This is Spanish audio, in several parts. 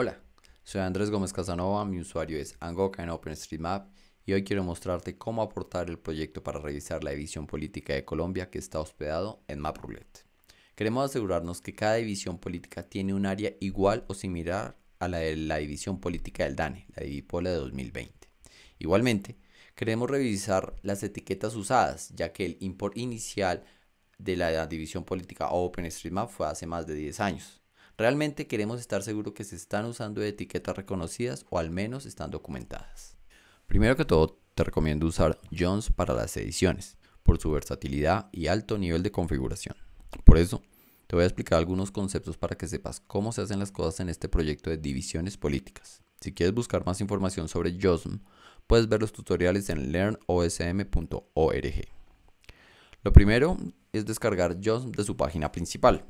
Hola, soy Andrés Gómez Casanova, mi usuario es Angoka en OpenStreetMap y hoy quiero mostrarte cómo aportar el proyecto para revisar la división política de Colombia que está hospedado en MapRoulette. Queremos asegurarnos que cada división política tiene un área igual o similar a la de la división política del DANE, la Divipola de 2020. Igualmente, queremos revisar las etiquetas usadas, ya que el import inicial de la división política OpenStreetMap fue hace más de 10 años. Realmente queremos estar seguros que se están usando etiquetas reconocidas o al menos están documentadas. Primero que todo, te recomiendo usar Jones para las ediciones, por su versatilidad y alto nivel de configuración. Por eso, te voy a explicar algunos conceptos para que sepas cómo se hacen las cosas en este proyecto de divisiones políticas. Si quieres buscar más información sobre JOSM, puedes ver los tutoriales en learnosm.org. Lo primero es descargar JOSM de su página principal.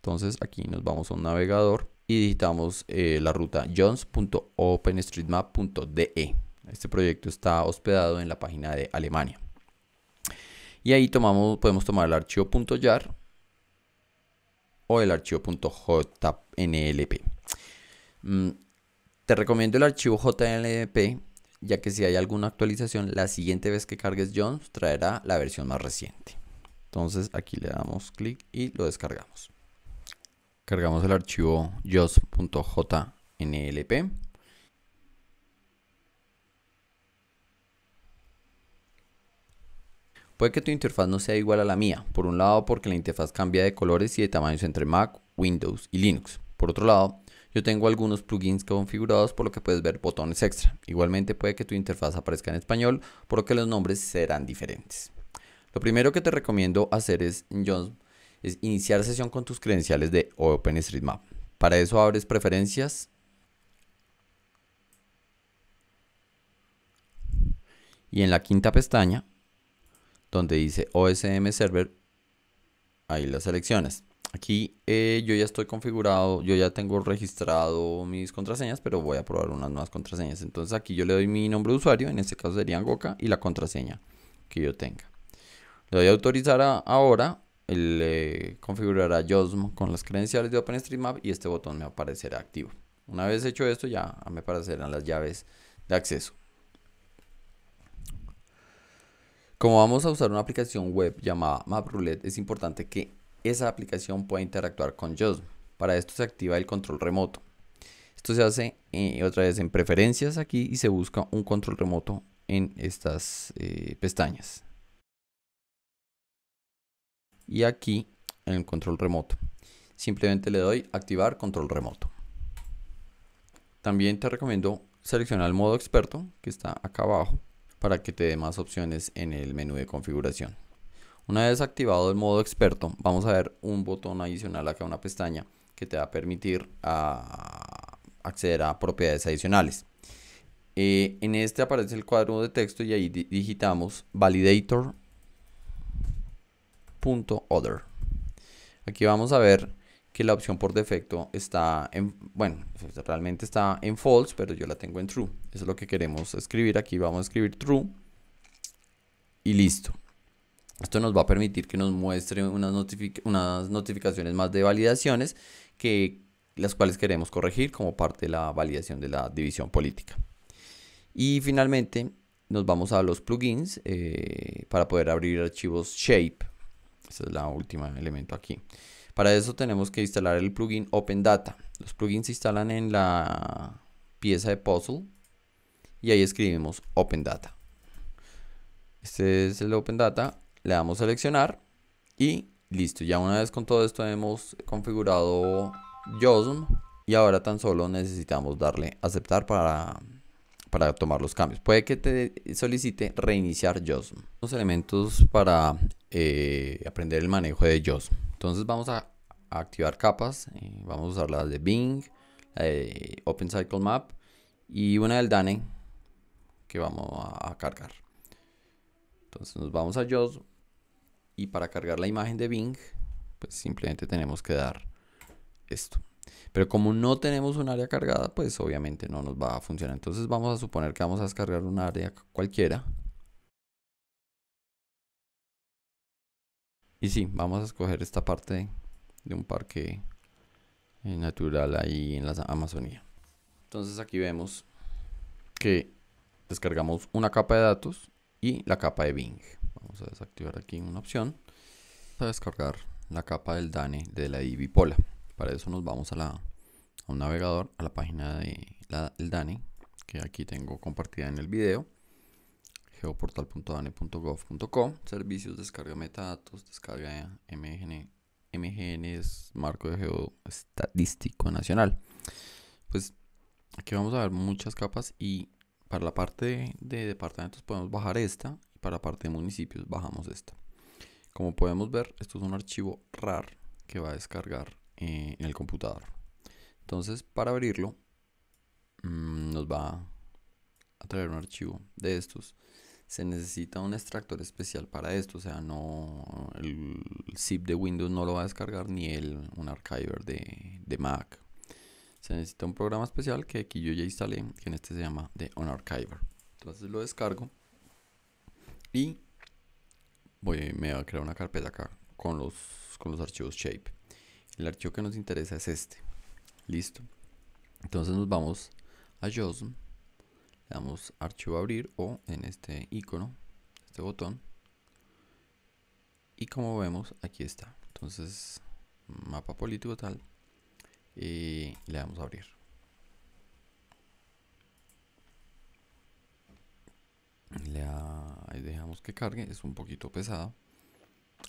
Entonces aquí nos vamos a un navegador y digitamos eh, la ruta jones.openstreetmap.de. E. Este proyecto está hospedado en la página de Alemania. Y ahí tomamos, podemos tomar el archivo .jar o el archivo .jnlp. Mm, te recomiendo el archivo .jnlp ya que si hay alguna actualización, la siguiente vez que cargues Jones traerá la versión más reciente. Entonces aquí le damos clic y lo descargamos. Cargamos el archivo jos.jnlp. Puede que tu interfaz no sea igual a la mía, por un lado porque la interfaz cambia de colores y de tamaños entre Mac, Windows y Linux. Por otro lado, yo tengo algunos plugins configurados por lo que puedes ver botones extra. Igualmente puede que tu interfaz aparezca en español, por lo que los nombres serán diferentes. Lo primero que te recomiendo hacer es John es iniciar sesión con tus credenciales de OpenStreetMap. Para eso abres preferencias y en la quinta pestaña donde dice OSM Server, ahí la seleccionas. Aquí eh, yo ya estoy configurado, yo ya tengo registrado mis contraseñas, pero voy a probar unas nuevas contraseñas. Entonces aquí yo le doy mi nombre de usuario, en este caso sería Goka, y la contraseña que yo tenga. Le doy a autorizar ahora le eh, configurará Josm con las credenciales de OpenStreetMap y este botón me aparecerá activo. Una vez hecho esto ya me aparecerán las llaves de acceso. Como vamos a usar una aplicación web llamada MapRoulette, es importante que esa aplicación pueda interactuar con Josm. Para esto se activa el control remoto. Esto se hace eh, otra vez en preferencias aquí y se busca un control remoto en estas eh, pestañas y aquí en el control remoto. Simplemente le doy activar control remoto. También te recomiendo seleccionar el modo experto que está acá abajo para que te dé más opciones en el menú de configuración. Una vez activado el modo experto, vamos a ver un botón adicional acá, una pestaña que te va a permitir ah, acceder a propiedades adicionales. Eh, en este aparece el cuadro de texto y ahí digitamos Validator .other. Aquí vamos a ver que la opción por defecto está en, bueno, pues, realmente está en false, pero yo la tengo en true. Eso es lo que queremos escribir aquí. Vamos a escribir true y listo. Esto nos va a permitir que nos muestre unas, unas notificaciones más de validaciones que las cuales queremos corregir como parte de la validación de la división política. Y finalmente nos vamos a los plugins eh, para poder abrir archivos shape es la última elemento aquí. Para eso tenemos que instalar el plugin Open Data. Los plugins se instalan en la pieza de puzzle y ahí escribimos Open Data. Este es el Open Data. Le damos seleccionar y listo. Ya una vez con todo esto hemos configurado JOSM y ahora tan solo necesitamos darle aceptar para para tomar los cambios. Puede que te solicite reiniciar JOSM. Los elementos para eh, aprender el manejo de JOSM. Entonces vamos a, activar capas. Eh, vamos a usar las de Bing, la Open Cycle Map y una del Dane que vamos a, a cargar. Entonces nos vamos a JOSM y para cargar la imagen de Bing, pues simplemente tenemos que dar esto. Pero como no tenemos un área cargada, pues obviamente no nos va a funcionar. Entonces vamos a suponer que vamos a descargar un área cualquiera. Y sí, vamos a escoger esta parte de un parque eh, natural ahí en la Amazonía. Entonces aquí vemos que descargamos una capa de datos y la capa de Bing. Vamos a desactivar aquí una opción. Para descargar la capa del DANE de la Pola. Para eso nos vamos a, la, un navegador, a la página de la, DANE, que aquí tengo compartida en el video geoportal.dane.gov.co Servicios, descarga metadatos, descarga MGN, MGN es marco de geoestadístico nacional. Pues aquí vamos a ver muchas capas y para la parte de departamentos podemos bajar esta y para la parte de municipios bajamos esta. Como podemos ver, esto es un archivo RAR que va a descargar eh, en el computador. Entonces, para abrirlo, mm, nos va a traer un archivo de estos. Se necesita un extractor especial para esto, o sea, no el zip de Windows no lo va a descargar ni el, un archiver de, Mac. Se necesita un programa especial que aquí yo ya instalé, que en este se llama The Unarchiver. Entonces lo descargo y voy, me va a crear una carpeta acá con los, con los archivos shape. El archivo que nos interesa es este. Listo. Entonces nos vamos a JOSM. Le damos archivo abrir o en este icono, este botón. Y como vemos, aquí está. Entonces, mapa político tal. Y le damos a abrir. Le dejamos que cargue. Es un poquito pesado.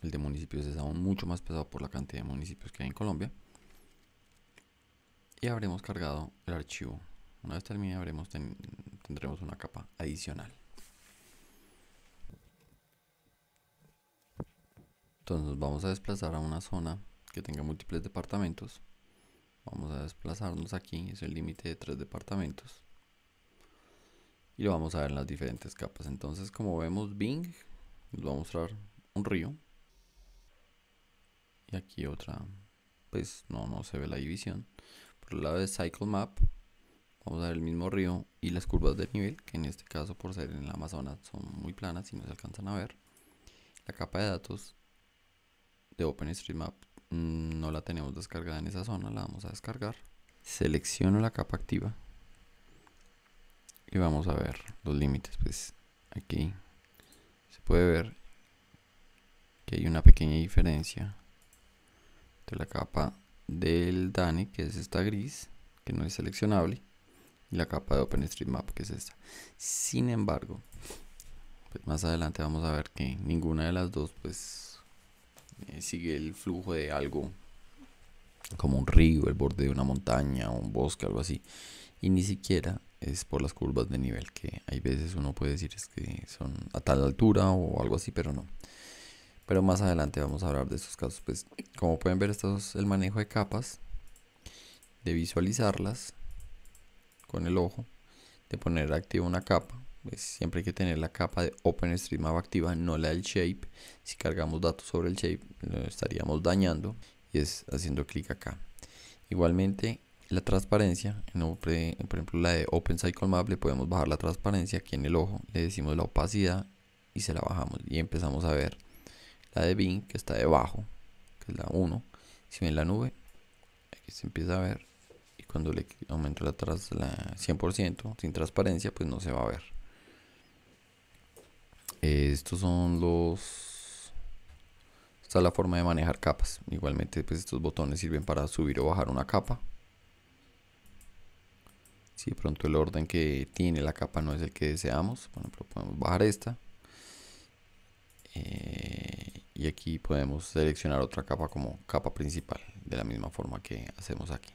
El de municipios es aún mucho más pesado por la cantidad de municipios que hay en Colombia. Y habremos cargado el archivo. Una vez terminado tendremos una capa adicional. Entonces nos vamos a desplazar a una zona que tenga múltiples departamentos. Vamos a desplazarnos aquí, es el límite de tres departamentos. Y lo vamos a ver en las diferentes capas. Entonces como vemos Bing nos va a mostrar un río y aquí otra, pues no, no se ve la división. Por el lado de Cycle Map, vamos a ver el mismo río y las curvas de nivel, que en este caso por ser en el Amazonas son muy planas y no se alcanzan a ver. La capa de datos de OpenStreetMap mm, no la tenemos descargada en esa zona, la vamos a descargar. Selecciono la capa activa y vamos a ver los límites, pues aquí se puede ver que hay una pequeña diferencia la capa del DANE, que es esta gris, que no es seleccionable, y la capa de OpenStreetMap, que es esta. Sin embargo, pues más adelante vamos a ver que ninguna de las dos pues eh, sigue el flujo de algo como un río, el borde de una montaña, un bosque, algo así. Y ni siquiera es por las curvas de nivel, que hay veces uno puede decir es que son a tal altura o algo así, pero no. Pero más adelante vamos a hablar de estos casos. Pues, como pueden ver, esto es el manejo de capas, de visualizarlas con el ojo, de poner activa una capa. Pues siempre hay que tener la capa de OpenStreetMap activa, no la del shape. Si cargamos datos sobre el shape, lo estaríamos dañando y es haciendo clic acá. Igualmente, la transparencia, por ejemplo la de OpenCycleMap, le podemos bajar la transparencia aquí en el ojo, le decimos la opacidad y se la bajamos y empezamos a ver la de Bing, que está debajo, que es la 1. Si ven la nube, aquí se empieza a ver. Y cuando le aumento la, tras, la 100% sin transparencia, pues no se va a ver. Estos son los... Esta es la forma de manejar capas. Igualmente, pues estos botones sirven para subir o bajar una capa. Si de pronto el orden que tiene la capa no es el que deseamos, bueno, pero podemos bajar esta. Eh, y aquí podemos seleccionar otra capa como capa principal de la misma forma que hacemos aquí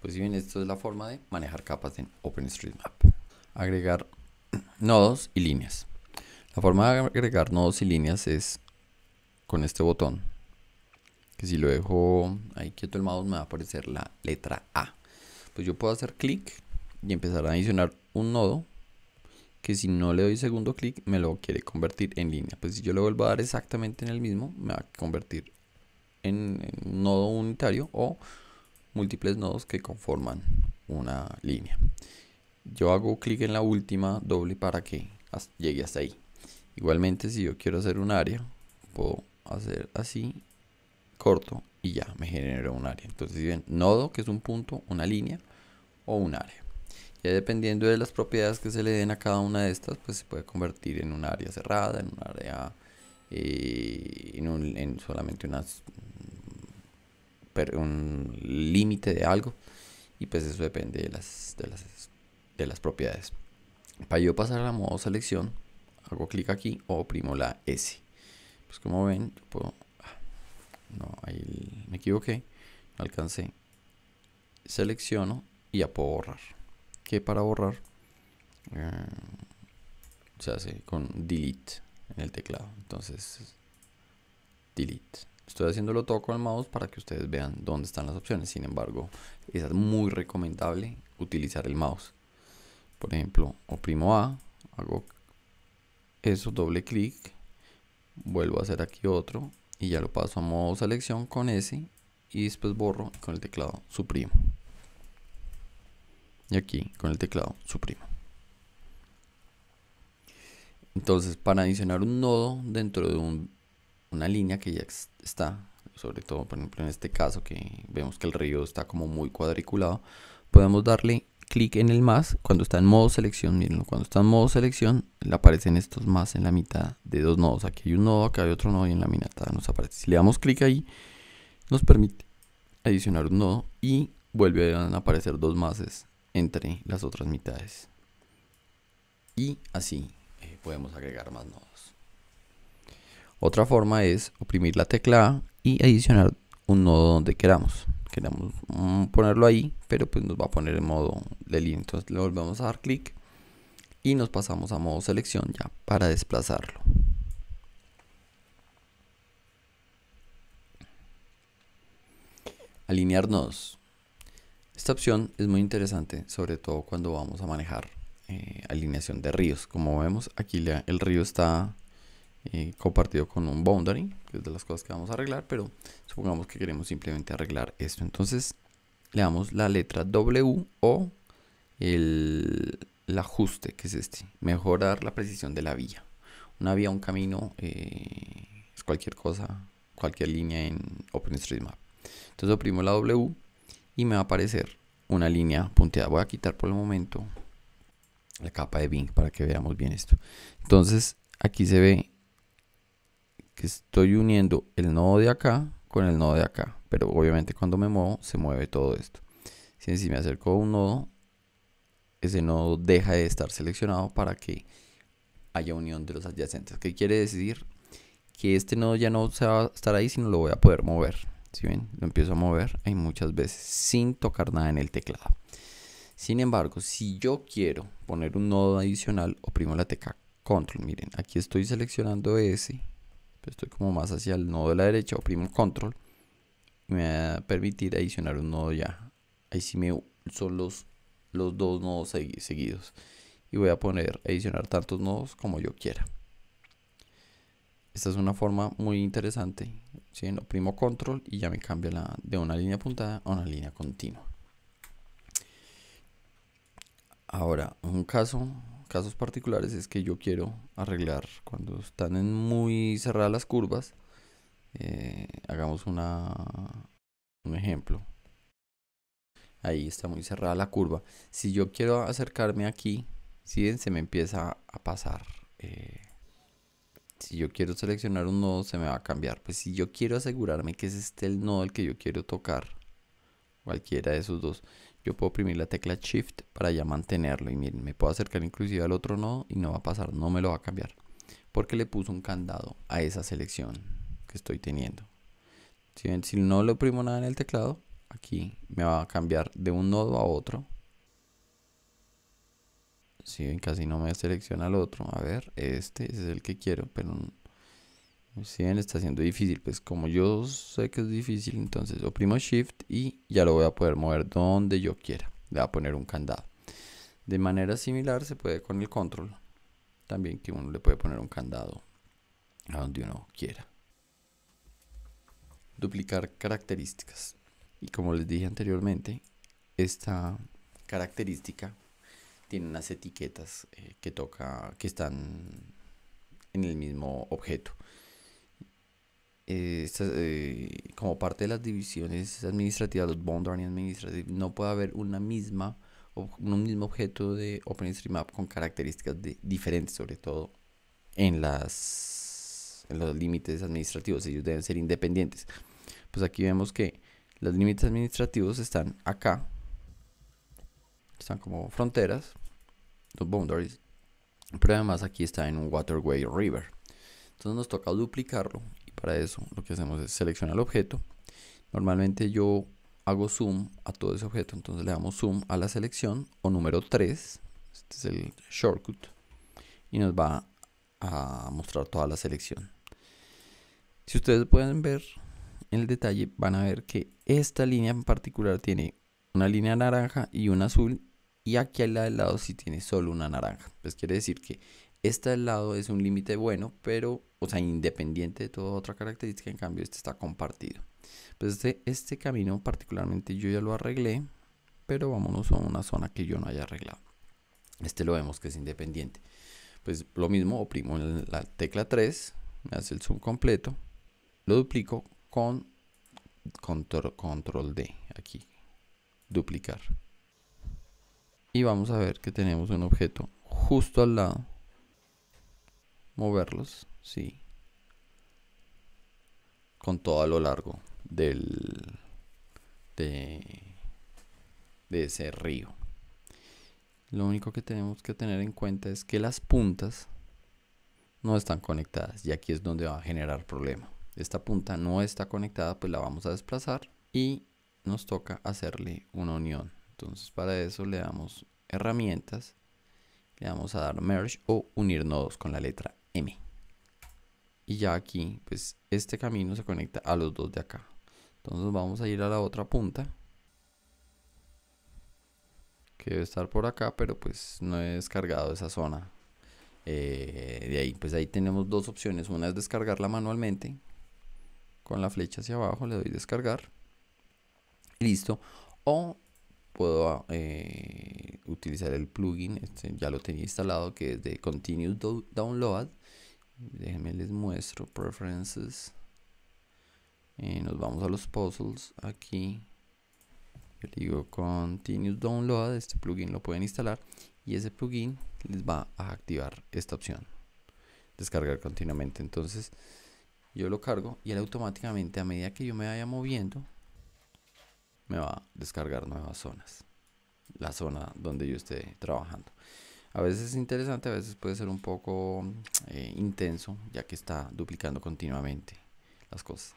pues si bien esto es la forma de manejar capas en OpenStreetMap agregar nodos y líneas la forma de agregar nodos y líneas es con este botón que si lo dejo ahí quieto el mouse me va a aparecer la letra A pues yo puedo hacer clic y empezar a adicionar un nodo que si no le doy segundo clic me lo quiere convertir en línea. Pues si yo le vuelvo a dar exactamente en el mismo, me va a convertir en, nodo unitario o múltiples nodos que conforman una línea. Yo hago clic en la última doble para que llegue hasta ahí. Igualmente si yo quiero hacer un área, puedo hacer así, corto y ya me genera un área. Entonces si nodo que es un punto, una línea o un área. Ya dependiendo de las propiedades que se le den a cada una de estas, pues se puede convertir en un área cerrada, en un área, eh, en, en, solamente un límite de algo. Y pues eso depende de las, de las, propiedades. Para yo pasar a modo selección, hago clic aquí o oprimo la S. Pues como ven, ah, No, ahí me equivoqué, no alcancé. Selecciono y ya puedo borrar para borrar eh, se hace con delete en el teclado. Entonces, delete. Estoy haciéndolo todo con el mouse para que ustedes vean dónde están las opciones. Sin embargo, es muy recomendable utilizar el mouse. Por ejemplo, oprimo A, hago eso, doble clic, vuelvo a hacer aquí otro y ya lo paso a modo selección con S y después borro con el teclado suprimo y aquí con el teclado suprimo. Entonces, para adicionar un nodo dentro de una línea que ya está, sobre todo por ejemplo en este caso que vemos que el río está como muy cuadriculado, podemos darle clic en el más cuando está en modo selección. Mirenlo, cuando está en modo selección le aparecen estos más en la mitad de dos nodos. Aquí hay un nodo, acá hay otro nodo y en la mitad nos aparece. Si le damos clic ahí, nos permite adicionar un nodo y vuelven a aparecer dos más entre las otras mitades. Y así eh, podemos agregar más nodos. Otra forma es oprimir la tecla y adicionar un nodo donde queramos. Queremos mm, ponerlo ahí, pero pues nos va a poner en modo de Entonces le volvemos a dar clic y nos pasamos a modo selección ya para desplazarlo. Alinear nodos. Esta opción es muy interesante, sobre todo cuando vamos a manejar eh, alineación de ríos. Como vemos, aquí el río está eh, compartido con un boundary, que es de las cosas que vamos a arreglar, pero supongamos que queremos simplemente arreglar esto. Entonces le damos la letra W o el, ajuste, que es este, mejorar la precisión de la vía. Una vía, un camino, eh, es cualquier cosa, cualquier línea en OpenStreetMap. Entonces oprimo la W y me va a aparecer una línea punteada. Voy a quitar por el momento la capa de Bing para que veamos bien esto. Entonces aquí se ve que estoy uniendo el nodo de acá con el nodo de acá. Pero obviamente cuando me muevo se mueve todo esto. Si, me acerco a un nodo, ese nodo deja de estar seleccionado para que haya unión de los adyacentes. ¿Qué quiere decir? Que este nodo ya no se va a estar ahí, sino lo voy a poder mover. Si ven, lo empiezo a mover hay muchas veces sin tocar nada en el teclado. Sin embargo, si yo quiero poner un nodo adicional, oprimo la tecla control. Miren, aquí estoy seleccionando ese. Estoy como más hacia el nodo de la derecha, oprimo control. Y me va a permitir adicionar un nodo ya. Ahí sí me son los, los dos nodos seguidos. Y voy a poner adicionar tantos nodos como yo quiera. Esta es una forma muy interesante. ¿sí? Oprimo control y ya me cambia la, de una línea apuntada a una línea continua. Ahora, un caso, casos particulares es que yo quiero arreglar cuando están en muy cerradas las curvas. Eh, hagamos una, un ejemplo. Ahí está muy cerrada la curva. Si yo quiero acercarme aquí, ¿sí? se me empieza a pasar. Eh, si yo quiero seleccionar un nodo se me va a cambiar. Pues si yo quiero asegurarme que es este el nodo al que yo quiero tocar, cualquiera de esos dos, yo puedo oprimir la tecla Shift para ya mantenerlo. Y miren, me puedo acercar inclusive al otro nodo y no va a pasar, no me lo va a cambiar. Porque le puse un candado a esa selección que estoy teniendo. Si, si no le oprimo nada en el teclado, aquí me va a cambiar de un nodo a otro si casi no me selecciona el otro. A ver, este, es el que quiero, pero si está siendo difícil. Pues como yo sé que es difícil, entonces oprimo Shift y ya lo voy a poder mover donde yo quiera. Le voy a poner un candado. De manera similar se puede con el control. También que uno le puede poner un candado a donde uno quiera. Duplicar características. Y como les dije anteriormente, esta característica tienen unas etiquetas eh, que toca, que están en el mismo objeto. Eh, eh, como parte de las divisiones administrativas, los boundary administrative, no puede haber una misma, un mismo objeto de OpenStreetMap con características diferentes, sobre todo en, las, en los límites administrativos. Ellos deben ser independientes. Pues aquí vemos que los límites administrativos están acá, están como fronteras, los boundaries. Pero además aquí está en un waterway river. Entonces nos toca duplicarlo y para eso lo que hacemos es seleccionar el objeto. Normalmente yo hago zoom a todo ese objeto, entonces le damos zoom a la selección o número 3, este es el shortcut, y nos va a mostrar toda la selección. Si ustedes pueden ver en el detalle, van a ver que esta línea en particular tiene una línea naranja y una azul y aquí al lado si tiene solo una naranja. Pues quiere decir que este al lado es un límite bueno, pero, o sea, independiente de toda otra característica, en cambio este está compartido. Pues este, este camino particularmente yo ya lo arreglé, pero vámonos a una zona que yo no haya arreglado. Este lo vemos que es independiente. Pues lo mismo, oprimo la tecla 3, me hace el zoom completo, lo duplico con control, control D aquí, duplicar. Y vamos a ver que tenemos un objeto justo al lado. Moverlos, sí. Con todo a lo largo del... De, de ese río. Lo único que tenemos que tener en cuenta es que las puntas no están conectadas y aquí es donde va a generar problema. Esta punta no está conectada, pues la vamos a desplazar y nos toca hacerle una unión entonces para eso le damos herramientas, le vamos a dar merge o unir nodos con la letra M. Y ya aquí, pues este camino se conecta a los dos de acá. Entonces vamos a ir a la otra punta. Que debe estar por acá, pero pues no he descargado esa zona. Eh, de ahí, pues ahí tenemos dos opciones. Una es descargarla manualmente. Con la flecha hacia abajo le doy descargar. Listo. O puedo eh, utilizar el plugin, este, ya lo tenía instalado que es de Continuous Download. Déjenme les muestro Preferences. Eh, nos vamos a los puzzles aquí. Le digo Continuous Download, este plugin lo pueden instalar y ese plugin les va a activar esta opción. Descargar continuamente. Entonces yo lo cargo y él automáticamente a medida que yo me vaya moviendo me va a descargar nuevas zonas. La zona donde yo esté trabajando. A veces es interesante, a veces puede ser un poco eh, intenso, ya que está duplicando continuamente las cosas.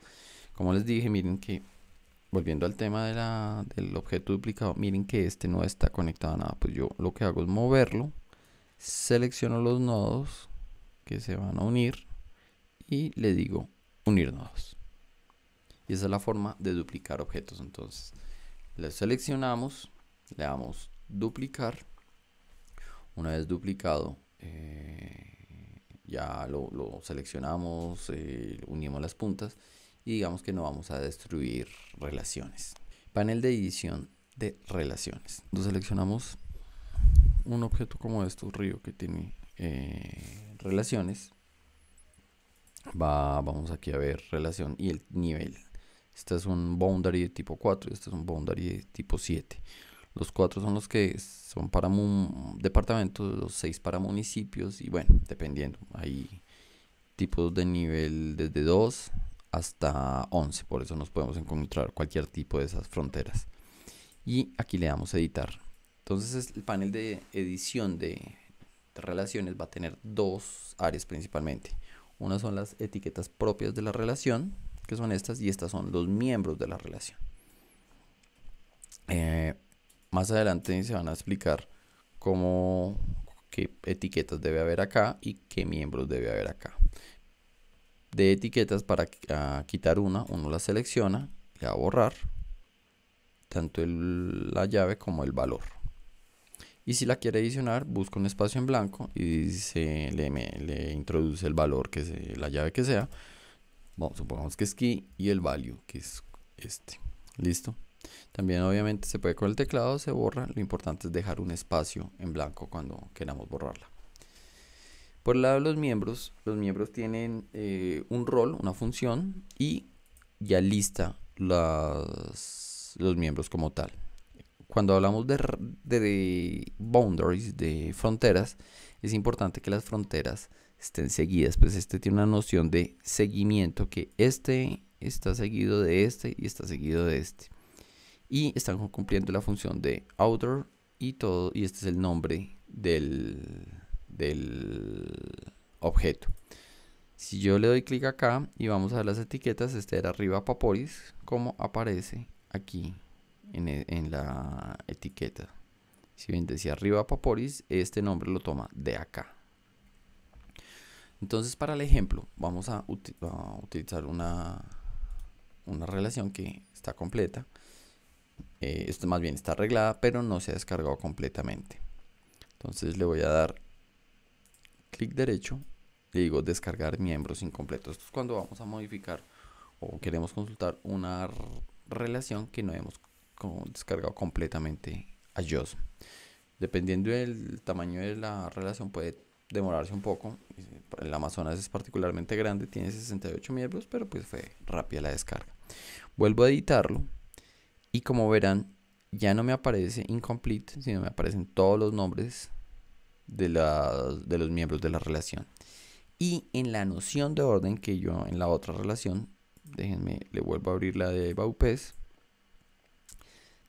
Como les dije, miren que, volviendo al tema de la, del objeto duplicado, miren que este no está conectado a nada. Pues yo lo que hago es moverlo, selecciono los nodos que se van a unir y le digo unir nodos. Y esa es la forma de duplicar objetos. Entonces, le seleccionamos, le damos duplicar. Una vez duplicado, eh, ya lo, seleccionamos, eh, unimos las puntas y digamos que no vamos a destruir relaciones. Panel de edición de relaciones. Entonces seleccionamos un objeto como esto río, que tiene eh, relaciones. vamos aquí a ver relación y el nivel este es un boundary de tipo 4 y este es un boundary de tipo 7. Los 4 son los que son para departamentos, los 6 para municipios y bueno, dependiendo. Hay tipos de nivel desde 2 hasta 11, por eso nos podemos encontrar cualquier tipo de esas fronteras. Y aquí le damos editar. Entonces el panel de edición de relaciones va a tener dos áreas principalmente. Una son las etiquetas propias de la relación, que son estas, y estas son los miembros de la relación. Eh, más adelante se van a explicar cómo, qué etiquetas debe haber acá y qué miembros debe haber acá. De etiquetas para ah, quitar una, uno la selecciona, le va a borrar tanto la llave como el valor. Y si la quiere adicionar, busca un espacio en blanco y se le, introduce el valor que la llave que sea supongamos que es key y el value, que es este. ¿Listo? También obviamente se puede con el teclado, se borra. Lo importante es dejar un espacio en blanco cuando queramos borrarla. Por el lado de los miembros, los miembros tienen eh, un rol, una función y ya lista los miembros como tal. Cuando hablamos de, de boundaries, de fronteras, es importante que las fronteras estén seguidas. Pues este tiene una noción de seguimiento que este está seguido de este y está seguido de este. Y están cumpliendo la función de Outer y todo. Y este es el nombre del, del objeto. Si yo le doy clic acá y vamos a ver las etiquetas, este era arriba Paporis, como aparece aquí en, e, en la etiqueta. Si bien decía arriba Paporis, este nombre lo toma de acá. Entonces, para el ejemplo, vamos a, utilizar una, una relación que está completa. Eh, esto más bien está arreglada, pero no se ha descargado completamente. Entonces le voy a dar clic derecho le digo descargar miembros incompletos. Esto es cuando vamos a modificar o queremos consultar una relación que no hemos descargado completamente a JOS. Dependiendo del tamaño de la relación puede demorarse un poco. El Amazonas es particularmente grande, tiene 68 miembros, pero pues fue rápida la descarga. Vuelvo a editarlo y como verán, ya no me aparece incomplete, sino me aparecen todos los nombres de, de los miembros de la relación. Y en la noción de orden que yo en la otra relación, déjenme, le vuelvo a abrir la de Baupés,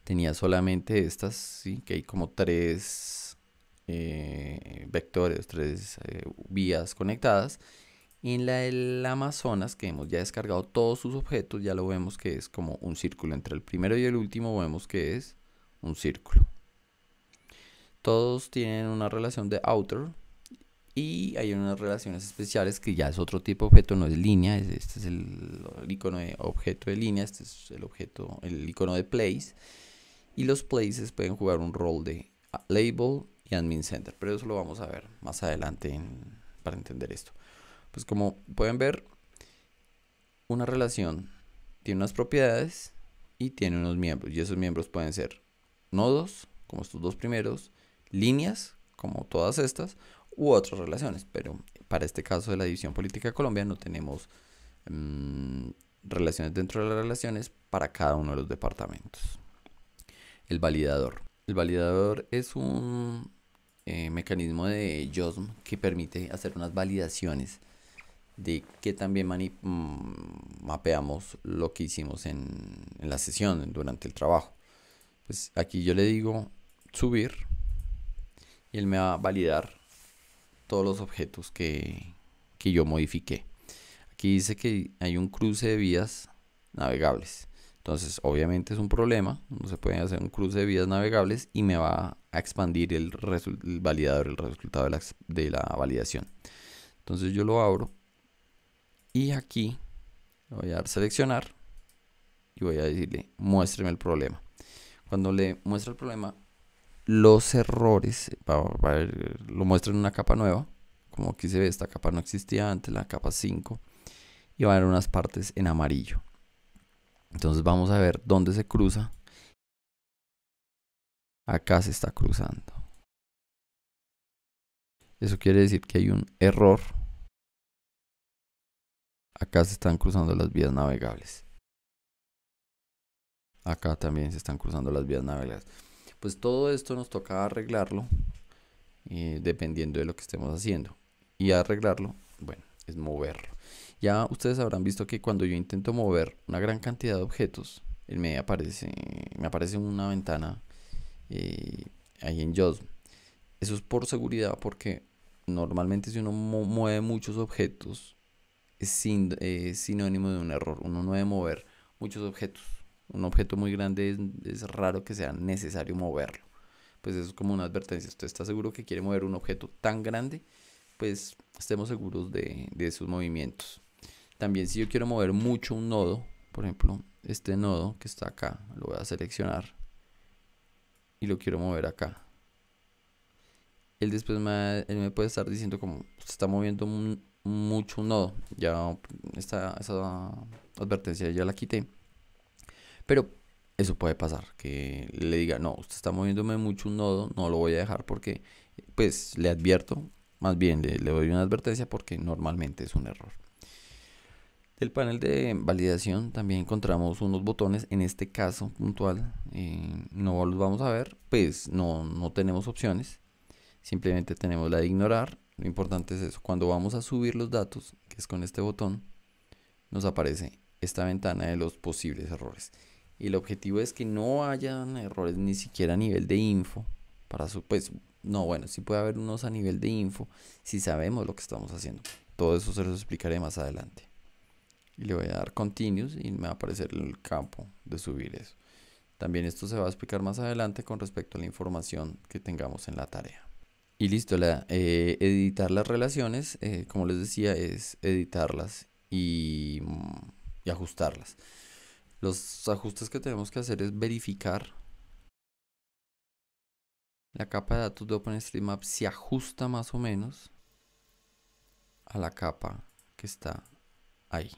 tenía solamente estas, ¿sí? que hay como tres eh, vectores, tres eh, vías conectadas. Y en la del Amazonas, que hemos ya descargado todos sus objetos, ya lo vemos que es como un círculo. Entre el primero y el último vemos que es un círculo. Todos tienen una relación de outer y hay unas relaciones especiales que ya es otro tipo de objeto, no es línea. Este es el, el icono de objeto de línea, este es el objeto, el icono de place. Y los places pueden jugar un rol de label y Admin Center. Pero eso lo vamos a ver más adelante para entender esto. Pues como pueden ver, una relación tiene unas propiedades y tiene unos miembros. Y esos miembros pueden ser nodos, como estos dos primeros, líneas, como todas estas, u otras relaciones. Pero para este caso de la división política de Colombia no tenemos mm, relaciones dentro de las relaciones para cada uno de los departamentos. El validador. El validador es un eh, mecanismo de JOSM que permite hacer unas validaciones de que también mm, mapeamos lo que hicimos en, la sesión durante el trabajo. Pues aquí yo le digo subir y él me va a validar todos los objetos que, que yo modifiqué. Aquí dice que hay un cruce de vías navegables. Entonces, obviamente es un problema, no se puede hacer un cruce de vías navegables y me va expandir el, validador, el resultado de la, validación. Entonces yo lo abro y aquí voy a dar seleccionar y voy a decirle muéstreme el problema. Cuando le muestra el problema, los errores lo muestra en una capa nueva. Como aquí se ve, esta capa no existía antes, la capa 5. Y van a haber unas partes en amarillo. Entonces vamos a ver dónde se cruza acá se está cruzando. Eso quiere decir que hay un error. Acá se están cruzando las vías navegables. Acá también se están cruzando las vías navegables. Pues todo esto nos toca arreglarlo eh, dependiendo de lo que estemos haciendo. Y arreglarlo, bueno, es moverlo. Ya ustedes habrán visto que cuando yo intento mover una gran cantidad de objetos, eh, me aparece, me aparece una ventana eh, ahí en JOS. Eso es por seguridad porque normalmente si uno mueve muchos objetos es, sin, sinónimo de un error. Uno no debe mover muchos objetos. Un objeto muy grande es, raro que sea necesario moverlo. Pues eso es como una advertencia. usted está seguro que quiere mover un objeto tan grande, pues estemos seguros de sus movimientos. También si yo quiero mover mucho un nodo, por ejemplo, este nodo que está acá, lo voy a seleccionar y lo quiero mover acá. Él después me, puede estar diciendo como se está moviendo mucho un nodo. Ya esta, esa advertencia ya la quité. Pero eso puede pasar, que le diga, no, usted está moviéndome mucho un nodo, no lo voy a dejar porque, pues, le advierto, más bien le doy una advertencia porque normalmente es un error. Del panel de validación también encontramos unos botones, en este caso puntual, eh, no los vamos a ver, pues no, no tenemos opciones, simplemente tenemos la de ignorar, lo importante es eso, cuando vamos a subir los datos, que es con este botón, nos aparece esta ventana de los posibles errores. Y el objetivo es que no hayan errores ni siquiera a nivel de info, para su, pues, no, bueno, sí puede haber unos a nivel de info, si sabemos lo que estamos haciendo. Todo eso se los explicaré más adelante y le voy a dar continuous y me va a aparecer el campo de subir eso. También esto se va a explicar más adelante con respecto a la información que tengamos en la tarea. Y listo, eh, editar las relaciones, eh, como les decía, es editarlas y, mm, y ajustarlas. Los ajustes que tenemos que hacer es verificar la capa de datos de OpenStreetMap se ajusta más o menos a la capa que está ahí.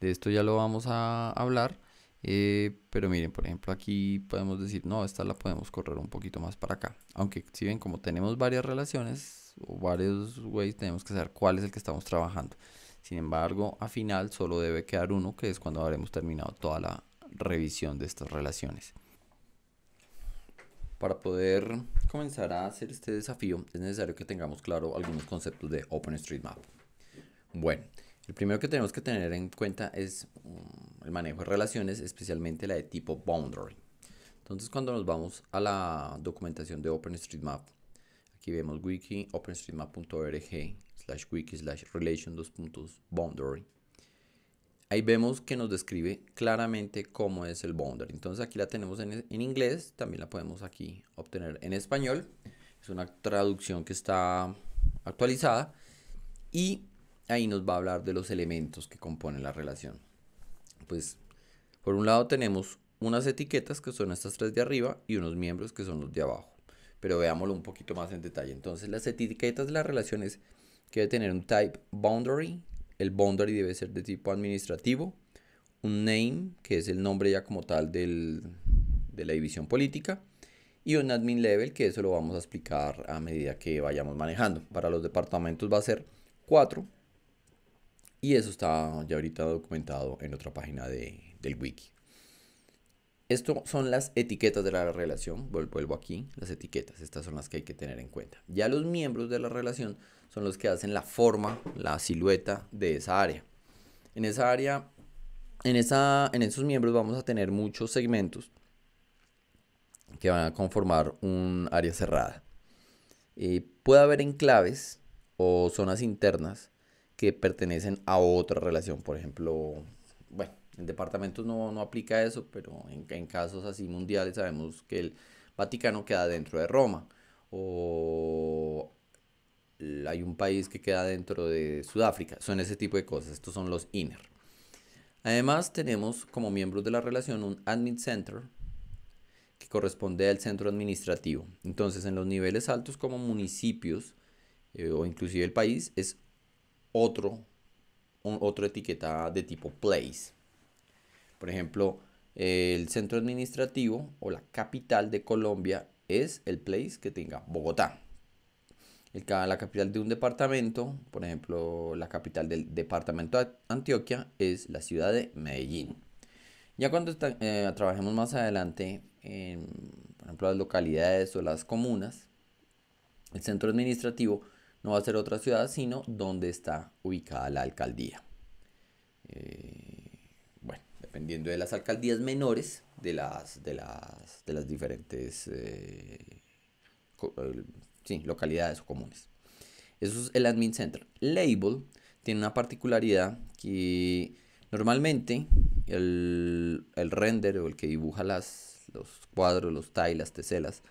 De esto ya lo vamos a hablar. Eh, pero miren, por ejemplo, aquí podemos decir, no, esta la podemos correr un poquito más para acá. Aunque si ven, como tenemos varias relaciones o varios ways, tenemos que saber cuál es el que estamos trabajando. Sin embargo, a final solo debe quedar uno, que es cuando habremos terminado toda la revisión de estas relaciones. Para poder comenzar a hacer este desafío, es necesario que tengamos claro algunos conceptos de OpenStreetMap. Bueno, el primero que tenemos que tener en cuenta es mm, el manejo de relaciones, especialmente la de tipo boundary. Entonces, cuando nos vamos a la documentación de OpenStreetMap, aquí vemos wiki openstreetmap.org slash wiki slash relation dos puntos boundary. Ahí vemos que nos describe claramente cómo es el boundary. Entonces aquí la tenemos en, en inglés, también la podemos aquí obtener en español. Es una traducción que está actualizada. Y ahí nos va a hablar de los elementos que componen la relación. Pues, por un lado tenemos unas etiquetas que son estas tres de arriba y unos miembros que son los de abajo. Pero veámoslo un poquito más en detalle. Entonces, las etiquetas de las relaciones que debe tener un type boundary. El boundary debe ser de tipo administrativo. Un name, que es el nombre ya como tal de la división política. Y un admin level, que eso lo vamos a explicar a medida que vayamos manejando. Para los departamentos va a ser cuatro. Y eso está ya ahorita documentado en otra página del wiki. Esto son las etiquetas de la relación, vuelvo aquí, las etiquetas, estas son las que hay que tener en cuenta. Ya los miembros de la relación son los que hacen la forma, la silueta de esa área. En esa área, en, esa, en esos miembros vamos a tener muchos segmentos que van a conformar un área cerrada. Eh, puede haber enclaves o zonas internas que pertenecen a otra relación. Por ejemplo, bueno, en departamentos no, no aplica eso, pero en, en, casos así mundiales sabemos que el Vaticano queda dentro de Roma. O hay un país que queda dentro de Sudáfrica. Son ese tipo de cosas. Estos son los INER. Además, tenemos como miembros de la relación un admin center que corresponde al centro administrativo. Entonces, en los niveles altos como municipios eh, o inclusive el país, es otro, otro etiqueta de tipo place. Por ejemplo, el centro administrativo o la capital de Colombia es el place que tenga Bogotá. El, la capital de un departamento, por ejemplo, la capital del departamento de Antioquia es la ciudad de Medellín. Ya cuando eh, trabajemos más adelante en, por ejemplo, las localidades o las comunas, el centro administrativo no va a ser otra ciudad, sino donde está ubicada la alcaldía. Eh, bueno, dependiendo de las alcaldías menores de las, de las, diferentes eh, eh, localidades o comunes. Eso es el admin center. Label tiene una particularidad que normalmente el, render o el que dibuja las, los cuadros, los tiles, las teselas,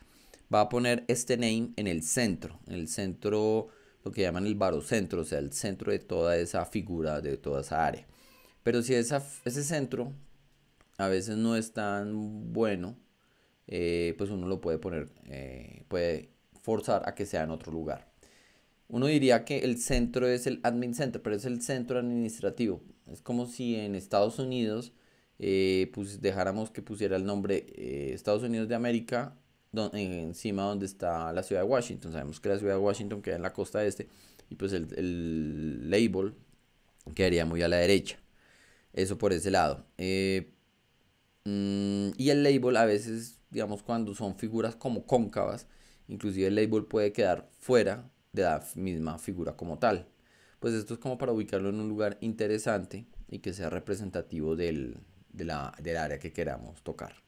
va a poner este name en el centro, en el centro lo que llaman el barocentro, o sea, el centro de toda esa figura, de toda esa área. Pero si esa, ese centro a veces no es tan bueno, eh, pues uno lo puede poner, eh, puede forzar a que sea en otro lugar. Uno diría que el centro es el admin center, pero es el centro administrativo. Es como si en Estados Unidos eh, pues dejáramos que pusiera el nombre Estados Unidos de América eh, encima donde está la ciudad de Washington. Sabemos que la ciudad de Washington queda en la costa este y pues el, el label quedaría muy a la derecha. Eso por ese lado. Eh, mm, y el label a veces, digamos, cuando son figuras como cóncavas, inclusive el label puede quedar fuera de la misma figura como tal. Pues esto es como para ubicarlo en un lugar interesante y que sea representativo del área que queramos tocar.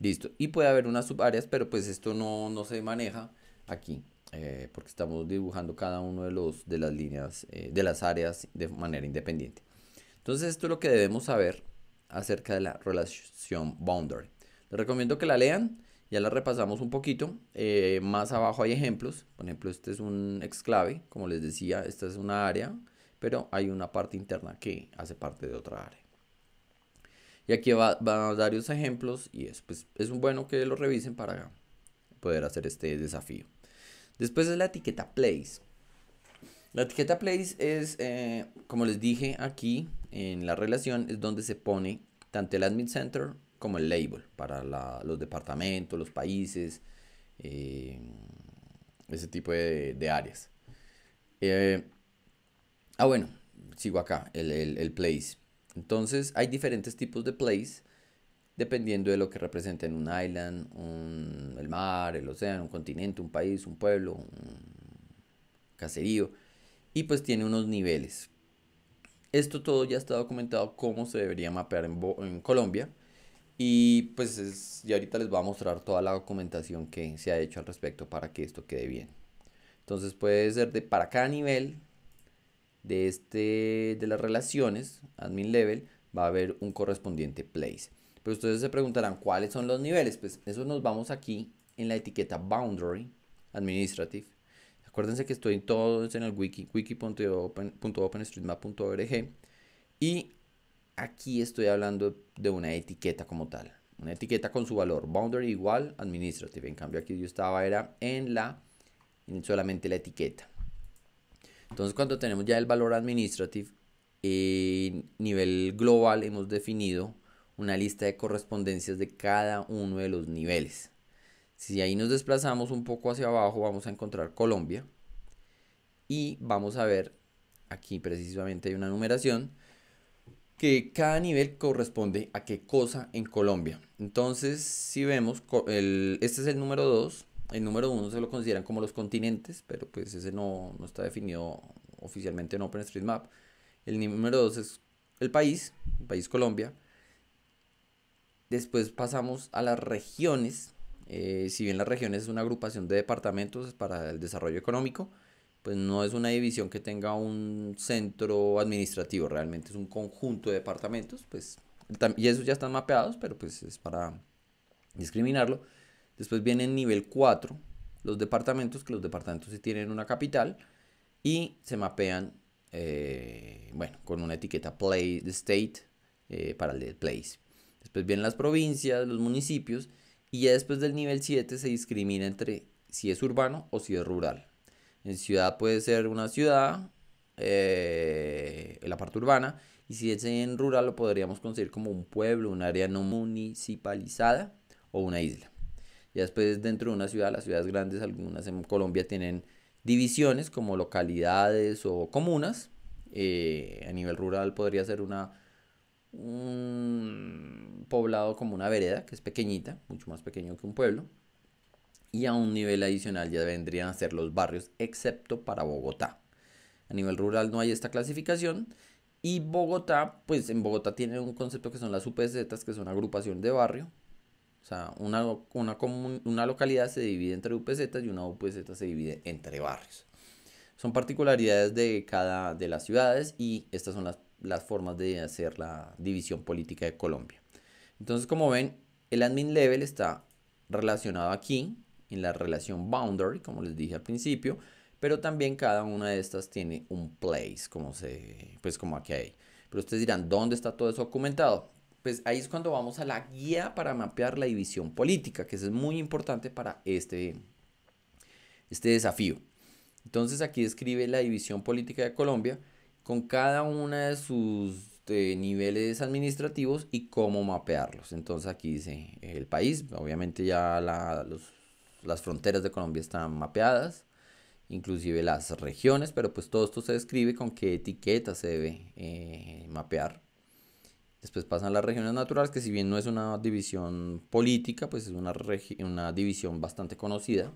Listo. Y puede haber unas subáreas, pero pues esto no, se maneja aquí. Eh, porque estamos dibujando cada uno de, los, de las líneas, eh, de las áreas de manera independiente. Entonces esto es lo que debemos saber acerca de la relación boundary. Les recomiendo que la lean, ya la repasamos un poquito. Eh, más abajo hay ejemplos, por ejemplo este es un exclave, como les decía, esta es una área, pero hay una parte interna que hace parte de otra área. Y aquí va, van varios ejemplos y es, pues, es bueno que lo revisen para poder hacer este desafío. Después es la etiqueta place. La etiqueta place es, eh, como les dije aquí en la relación, es donde se pone tanto el admin center como el label para los departamentos, los países, eh, ese tipo de, áreas. Eh, ah, bueno, sigo acá, el, el, el place. Entonces hay diferentes tipos de place dependiendo de lo que representen un island, un, el mar, el océano, un continente, un país, un pueblo, un caserío. Y pues tiene unos niveles. Esto todo ya está documentado cómo se debería mapear en, Colombia. Y pues es, ahorita les voy a mostrar toda la documentación que se ha hecho al respecto para que esto quede bien. Entonces puede ser de para cada nivel de, este, de las relaciones, admin level, va a haber un correspondiente place. Pero ustedes se preguntarán, ¿cuáles son los niveles? Pues eso nos vamos aquí en la etiqueta boundary, administrative. Acuérdense que estoy en todos en el wiki, wiki.openstreetmap.org. Y aquí estoy hablando de una etiqueta como tal. Una etiqueta con su valor, boundary igual administrative. En cambio aquí yo estaba era en la en solamente la etiqueta. Entonces cuando tenemos ya el valor administrativo, y nivel global hemos definido una lista de correspondencias de cada uno de los niveles. Si ahí nos desplazamos un poco hacia abajo, vamos a encontrar Colombia. Y vamos a ver, aquí precisamente hay una numeración, que cada nivel corresponde a qué cosa en Colombia. Entonces, si vemos, este es el número 2, el número uno se lo consideran como los continentes, pero pues ese no, está definido oficialmente en OpenStreetMap. El número dos es el país, el país Colombia. Después pasamos a las regiones. Eh, si bien las regiones es una agrupación de departamentos para el desarrollo económico, pues no es una división que tenga un centro administrativo, realmente es un conjunto de departamentos, pues, y esos ya están mapeados, pero pues es para discriminarlo. Después vienen nivel 4, los departamentos, que los departamentos sí tienen una capital y se mapean, eh, bueno, con una etiqueta play, state eh, para el de place. Después vienen las provincias, los municipios y ya después del nivel 7 se discrimina entre si es urbano o si es rural. En ciudad puede ser una ciudad, eh, la parte urbana, y si es en rural lo podríamos conseguir como un pueblo, un área no municipalizada o una isla. Y después dentro de una ciudad, las ciudades grandes, algunas en Colombia tienen divisiones como localidades o comunas. Eh, a nivel rural podría ser una un poblado como una vereda, que es pequeñita, mucho más pequeño que un pueblo. Y a un nivel adicional ya vendrían a ser los barrios, excepto para Bogotá. A nivel rural no hay esta clasificación. Y Bogotá, pues en Bogotá tienen un concepto que son las UPZ, que son agrupación de barrio, o sea, una, localidad se divide entre UPZ y una UPZ se divide entre barrios. Son particularidades de cada de las ciudades y estas son las, formas de hacer la división política de Colombia. Entonces, como ven, el admin level está relacionado aquí en la relación boundary, como les dije al principio, pero también cada una de estas tiene un place, como se, pues como aquí hay. Pero ustedes dirán, ¿dónde está todo eso documentado? pues ahí es cuando vamos a la guía para mapear la división política, que es muy importante para este, este desafío. Entonces aquí describe la división política de Colombia con cada uno de sus eh, niveles administrativos y cómo mapearlos. Entonces aquí dice el país, obviamente ya las fronteras de Colombia están mapeadas, inclusive las regiones, pero pues todo esto se describe con qué etiqueta se debe eh, mapear Después pasan las regiones naturales, que si bien no es una división política, pues es una, una división bastante conocida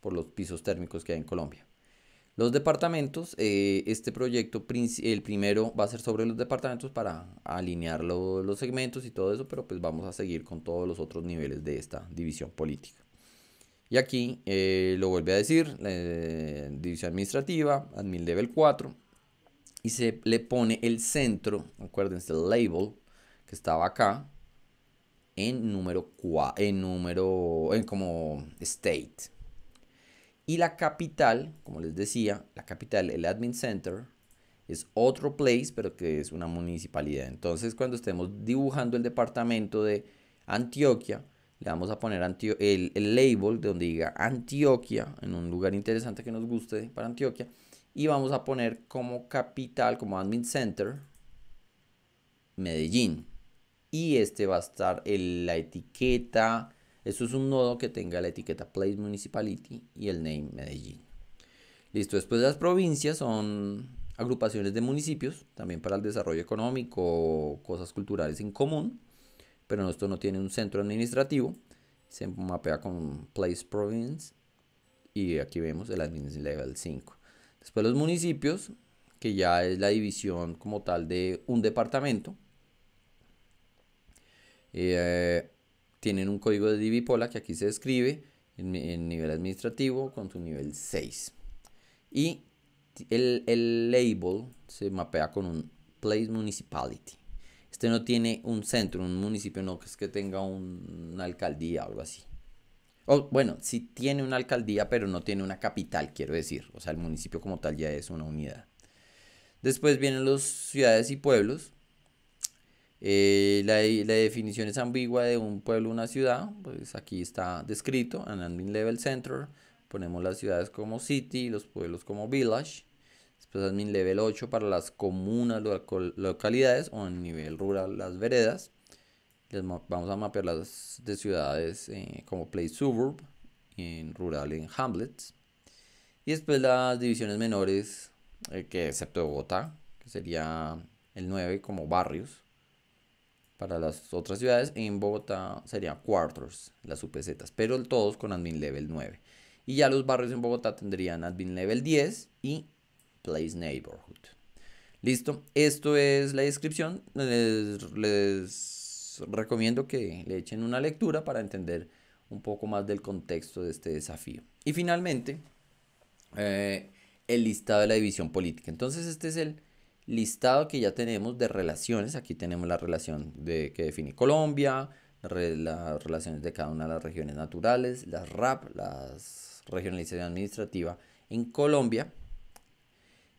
por los pisos térmicos que hay en Colombia. Los departamentos, eh, este proyecto, el primero va a ser sobre los departamentos para alinear los segmentos y todo eso, pero pues vamos a seguir con todos los otros niveles de esta división política. Y aquí eh, lo vuelve a decir, eh, división administrativa, admin level 4, y se le pone el centro, acuérdense, el label que estaba acá, en número, en número, en como state. Y la capital, como les decía, la capital, el admin center, es otro place, pero que es una municipalidad. Entonces, cuando estemos dibujando el departamento de Antioquia, le vamos a poner Antio el, el label de donde diga Antioquia, en un lugar interesante que nos guste para Antioquia, y vamos a poner como capital, como admin center, Medellín. Y este va a estar en la etiqueta. Esto es un nodo que tenga la etiqueta Place Municipality y el name Medellín. Listo, después las provincias son agrupaciones de municipios, también para el desarrollo económico, cosas culturales en común, pero esto no tiene un centro administrativo, se mapea con Place Province y aquí vemos el Admin Level 5. Después los municipios, que ya es la división como tal de un departamento. Eh, tienen un código de Divipola que aquí se describe en, nivel administrativo con su nivel 6. Y el, label se mapea con un place municipality. Este no tiene un centro, un municipio, no es que tenga una alcaldía o algo así bueno, si tiene una alcaldía, pero no tiene una capital, quiero decir. O sea, el municipio como tal ya es una unidad. Después vienen las ciudades y pueblos. Eh, la, definición es ambigua de un pueblo una ciudad. Pues aquí está descrito, en admin level center. Ponemos las ciudades como city, los pueblos como village. Después admin level 8 para las comunas, localidades o en nivel rural las veredas vamos a mapear las de ciudades eh, como Place Suburb, en rural en Hamlets. Y después las divisiones menores, eh, que excepto Bogotá, que sería el 9 como barrios. Para las otras ciudades en Bogotá serían quarters, las UPZs, pero todos con admin level 9. Y ya los barrios en Bogotá tendrían admin level 10 y place neighborhood. Listo, esto es la descripción. les, les recomiendo que le echen una lectura para entender un poco más del contexto de este desafío. Y finalmente, eh, el listado de la división política. Entonces este es el listado que ya tenemos de relaciones. Aquí tenemos la relación de, que define Colombia, las relaciones de cada una de las regiones naturales, las RAP, las regionalización administrativa en Colombia,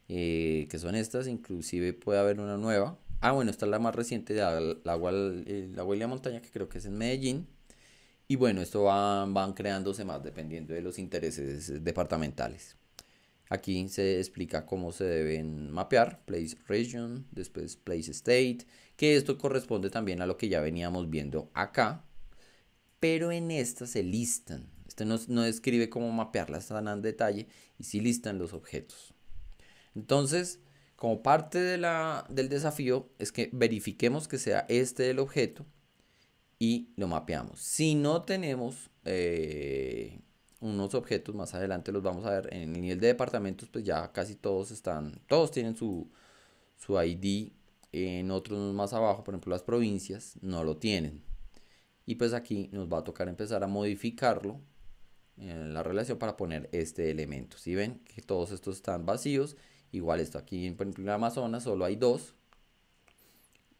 eh, que son estas, inclusive puede haber una nueva, Ah, bueno, es la más reciente, la, la, eh, la montaña, que creo que es en Medellín. Y bueno, esto van, creándose más dependiendo de los intereses departamentales. Aquí se explica cómo se deben mapear, place region, después place state, que esto corresponde también a lo que ya veníamos viendo acá, pero en esta se listan. Este no, no describe cómo mapearlas tan en detalle y sí listan los objetos. Entonces, como parte de del desafío es que verifiquemos que sea este el objeto y lo mapeamos. Si no tenemos eh, unos objetos, más adelante los vamos a ver en el nivel de departamentos, pues ya casi todos están, todos tienen su, su ID, en otros más abajo, por ejemplo las provincias, no lo tienen. Y pues aquí nos va a tocar empezar a modificarlo en la relación para poner este elemento. Si ven que todos estos están vacíos Igual esto aquí, en, por ejemplo, Amazonas solo hay dos.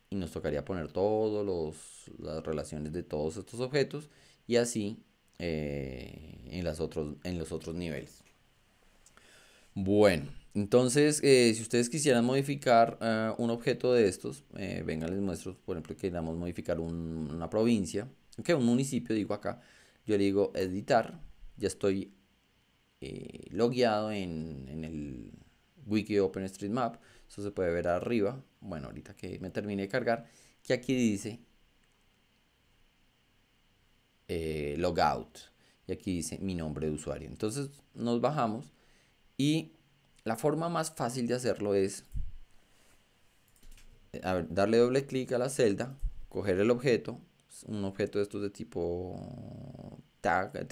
Y nos tocaría poner todas las relaciones de todos estos objetos. Y así eh, en, las otros, en los otros niveles. Bueno, entonces eh, si ustedes quisieran modificar eh, un objeto de estos, eh, venga, les muestro, por ejemplo, que queramos modificar una provincia, que un municipio, digo acá, yo le digo editar, ya estoy logueado en, el, wiki OpenStreetMap, eso se puede ver arriba, bueno, ahorita que me termine de cargar, que aquí dice eh, logout, y aquí dice mi nombre de usuario. Entonces nos bajamos y la forma más fácil de hacerlo es eh, darle doble clic a la celda, coger el objeto, un objeto de estos de tipo tag,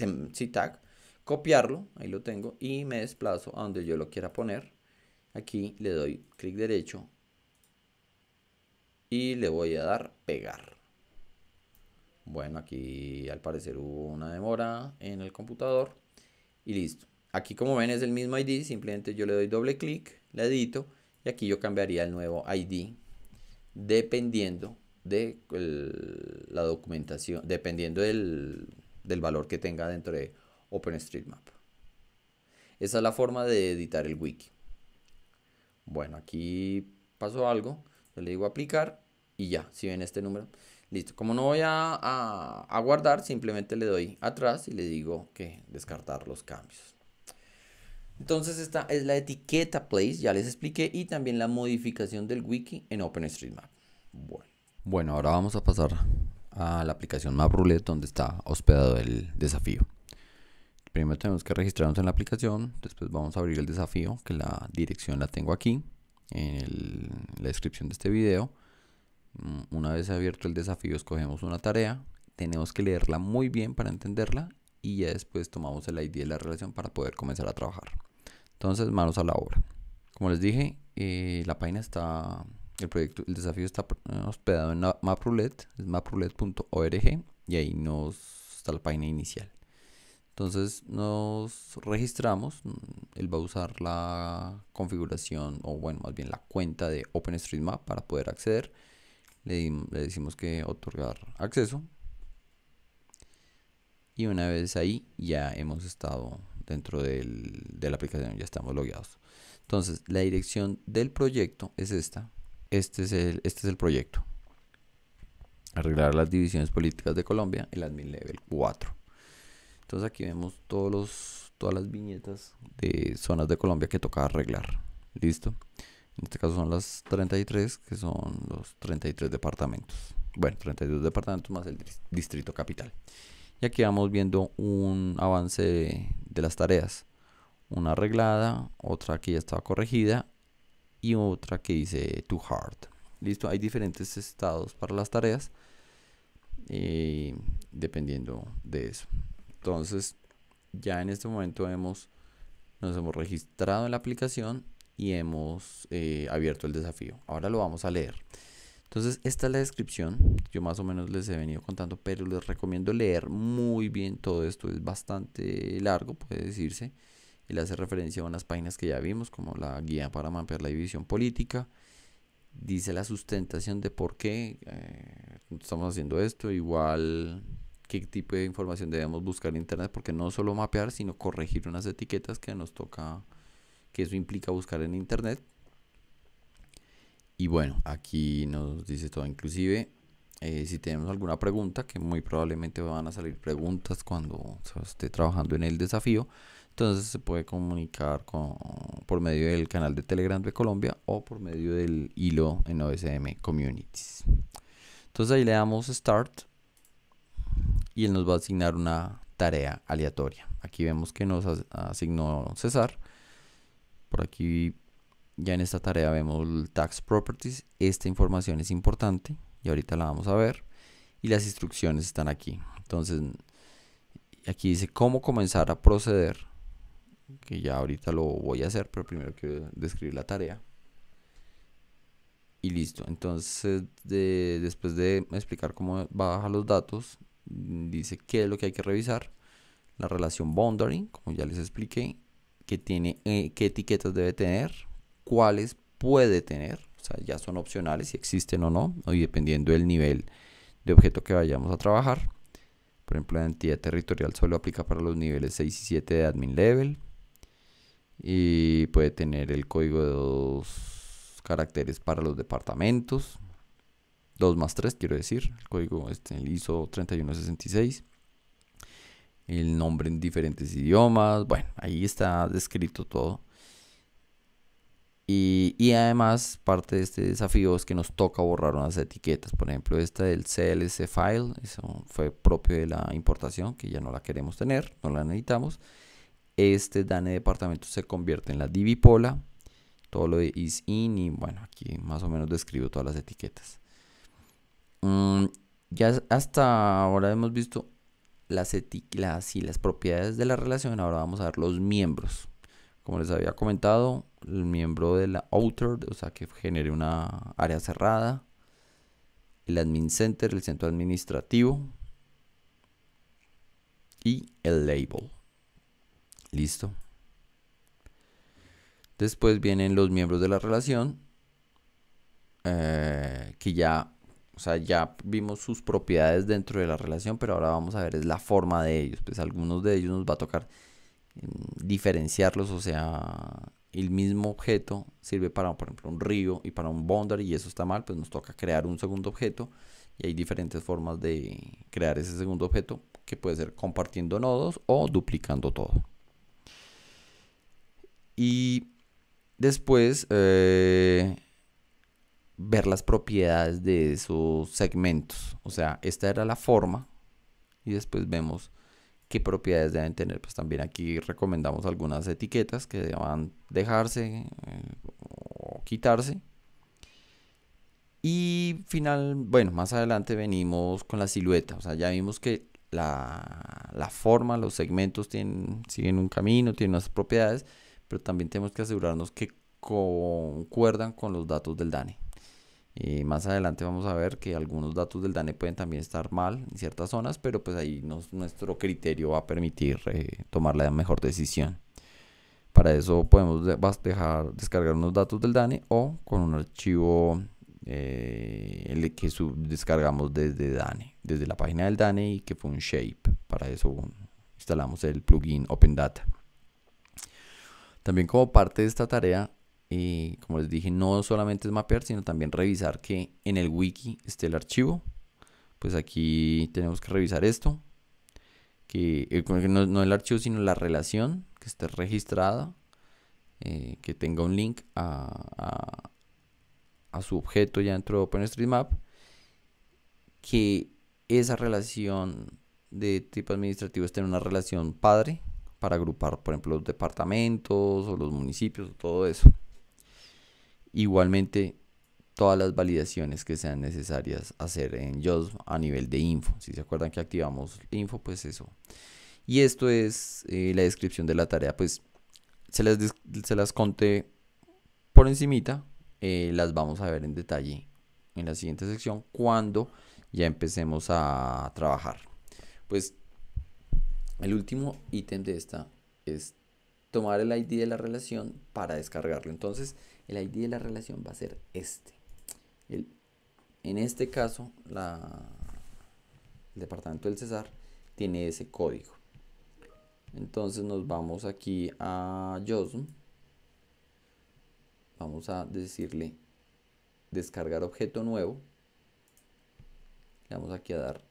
tag, copiarlo, ahí lo tengo, y me desplazo a donde yo lo quiera poner. Aquí le doy clic derecho y le voy a dar pegar. Bueno, aquí al parecer hubo una demora en el computador y listo. Aquí como ven es el mismo ID, simplemente yo le doy doble clic, le edito y aquí yo cambiaría el nuevo ID dependiendo de la documentación, dependiendo del, del valor que tenga dentro de OpenStreetMap. Esa es la forma de editar el wiki. Bueno, aquí pasó algo. Yo le digo aplicar y ya, si ven este número. Listo, como no voy a, guardar, simplemente le doy atrás y le digo que descartar los cambios. Entonces esta es la etiqueta place, ya les expliqué, y también la modificación del wiki en OpenStreetMap. Bueno. bueno, ahora vamos a pasar a la aplicación MapRoulette donde está hospedado el desafío. Primero tenemos que registrarnos en la aplicación, después vamos a abrir el desafío, que la dirección la tengo aquí, en la descripción de este video. Mm, una vez abierto el desafío, escogemos una tarea, tenemos que leerla muy bien para entenderla y ya después tomamos el ID de la relación para poder comenzar a trabajar. Entonces, manos a la obra. Como les dije, eh, la página está, el proyecto, el desafío está eh, hospedado en MapRoulette, es y ahí nos está la página inicial. Entonces nos registramos, mm, él va a usar la configuración o bueno, más bien la cuenta de OpenStreetMap para poder acceder. Le, decimos que otorgar acceso. Y una vez ahí ya hemos estado dentro de la aplicación, ya estamos logueados. Entonces la dirección del proyecto es esta. Este es el, este es el proyecto. Arreglar las divisiones políticas de Colombia, el admin level 4. Entonces aquí vemos todos los, todas las viñetas de zonas de Colombia que toca arreglar. Listo. En este caso son las 33, que son los 33 departamentos. Bueno, 32 departamentos más el distrito capital. Y aquí vamos viendo un avance de, las tareas. Una arreglada, otra que ya estaba corregida y otra que dice too hard. Listo, hay diferentes estados para las tareas eh, dependiendo de eso. Entonces, ya en este momento hemos, nos hemos registrado en la aplicación y hemos eh, abierto el desafío. Ahora lo vamos a leer. Entonces, esta es la descripción. Yo más o menos les he venido contando, pero les recomiendo leer muy bien todo esto. Es bastante largo, puede decirse. y le hace referencia a unas páginas que ya vimos, como la guía para mapear la división política. Dice la sustentación de por qué eh, estamos haciendo esto. Igual qué tipo de información debemos buscar en Internet, porque no solo mapear, sino corregir unas etiquetas que nos toca, que eso implica buscar en Internet. Y bueno, aquí nos dice todo, inclusive eh, si tenemos alguna pregunta, que muy probablemente van a salir preguntas cuando esté trabajando en el desafío, entonces se puede comunicar por medio del canal de Telegram de Colombia o por medio del hilo en OSM Communities. Entonces ahí le damos Start y él nos va a asignar una tarea aleatoria. Aquí vemos que nos asignó César. Por aquí ya en esta tarea vemos el Tax Properties. Esta información es importante y ahorita la vamos a ver. Y las instrucciones están aquí. Entonces, aquí dice cómo comenzar a proceder. Que ya ahorita lo voy a hacer, pero primero quiero describir la tarea y listo. Entonces, después de explicar cómo baja los datos, dice qué es lo que hay que revisar. La relación boundary, como ya les expliqué, que tiene, eh, qué etiquetas debe tener, cuáles puede tener, o sea, ya son opcionales si existen o no, y dependiendo del nivel de objeto que vayamos a trabajar. Por ejemplo, la entidad territorial solo aplica para los niveles 6 y 7 de admin level. Y puede tener el código de dos caracteres para los departamentos. 2 más 3, quiero decir. El código este el ISO 3166. El nombre en diferentes idiomas. Bueno, ahí está descrito todo. Y, además, parte de este desafío es que nos toca borrar unas etiquetas. Por ejemplo, esta del CLC file, eso fue propio de la importación, que ya no la queremos tener, no la necesitamos. Este DANE departamento se convierte en la divipola. Todo lo de is y bueno, aquí más o menos describo todas las etiquetas. Mm, ya hasta ahora hemos visto las, etiquetas y las propiedades de la relación. Ahora vamos a ver los miembros. Como les había comentado, el miembro de la outer, o sea, que genere una área cerrada. El admin center, el centro administrativo. Y el label. Listo. Después vienen los miembros de la relación. Eh, que ya o sea, ya vimos sus propiedades dentro de la relación, pero ahora vamos a ver es la forma de ellos. Pues algunos de ellos nos va a tocar em, diferenciarlos, o sea, el mismo objeto sirve para, por ejemplo, un río y para un boundary y eso está mal, pues nos toca crear un segundo objeto y hay diferentes formas de crear ese segundo objeto que puede ser compartiendo nodos o duplicando todo. Y después... Eh, ver las propiedades de esos segmentos. O sea, esta era la forma y después vemos qué propiedades deben tener. Pues también aquí recomendamos algunas etiquetas que deban dejarse eh, o quitarse. Y final, bueno, más adelante venimos con la silueta. O sea, ya vimos que la, la forma, los segmentos tienen, siguen un camino, tienen unas propiedades, pero también tenemos que asegurarnos que concuerdan con los datos del DANE y más adelante vamos a ver que algunos datos del DANE pueden también estar mal en ciertas zonas, pero pues ahí nuestro criterio va a permitir eh, tomar la mejor decisión. Para eso podemos dejar, descargar unos datos del DANE o con un archivo eh, el que descargamos desde DANE, desde la página del DANE y que fue un shape. Para eso instalamos el plugin Open Data. También como parte de esta tarea y eh, como les dije, no solamente es mapear, sino también revisar que en el wiki esté el archivo. Pues aquí tenemos que revisar esto. Que no, el archivo, sino la relación que esté registrada. Eh, que tenga un link a, a su objeto ya dentro de OpenStreetMap. Que esa relación de tipo administrativo esté en una relación padre para agrupar, por ejemplo, los departamentos o los municipios o todo eso. Igualmente, todas las validaciones que sean necesarias hacer en JOS a nivel de info. Si se acuerdan que activamos info, pues eso. Y esto es eh, la descripción de la tarea. Pues se las, conté por encimita. Eh, las vamos a ver en detalle en la siguiente sección cuando ya empecemos a trabajar. Pues el último ítem de esta es tomar el ID de la relación para descargarlo. Entonces, el ID de la relación va a ser este. en este caso, la, el departamento del Cesar tiene ese código. Entonces nos vamos aquí a JOSM. Vamos a decirle descargar objeto nuevo. Le vamos aquí a dar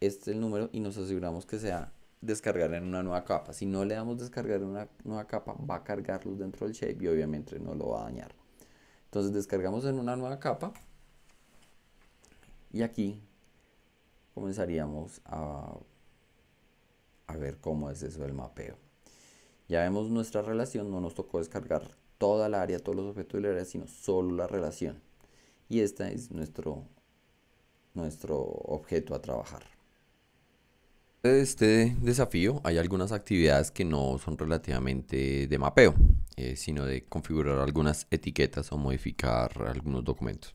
este el número y nos aseguramos que sea descargar en una nueva capa. Si no le damos descargar en una nueva capa, va a cargarlo dentro del shape y obviamente no lo va a dañar. Entonces descargamos en una nueva capa y aquí comenzaríamos a, a ver cómo es eso El mapeo. Ya vemos nuestra relación, no nos tocó descargar toda la área, todos los objetos de la área, sino solo la relación. Y este es nuestro, nuestro objeto a trabajar de este desafío hay algunas actividades que no son relativamente de mapeo, eh, sino de configurar algunas etiquetas o modificar algunos documentos.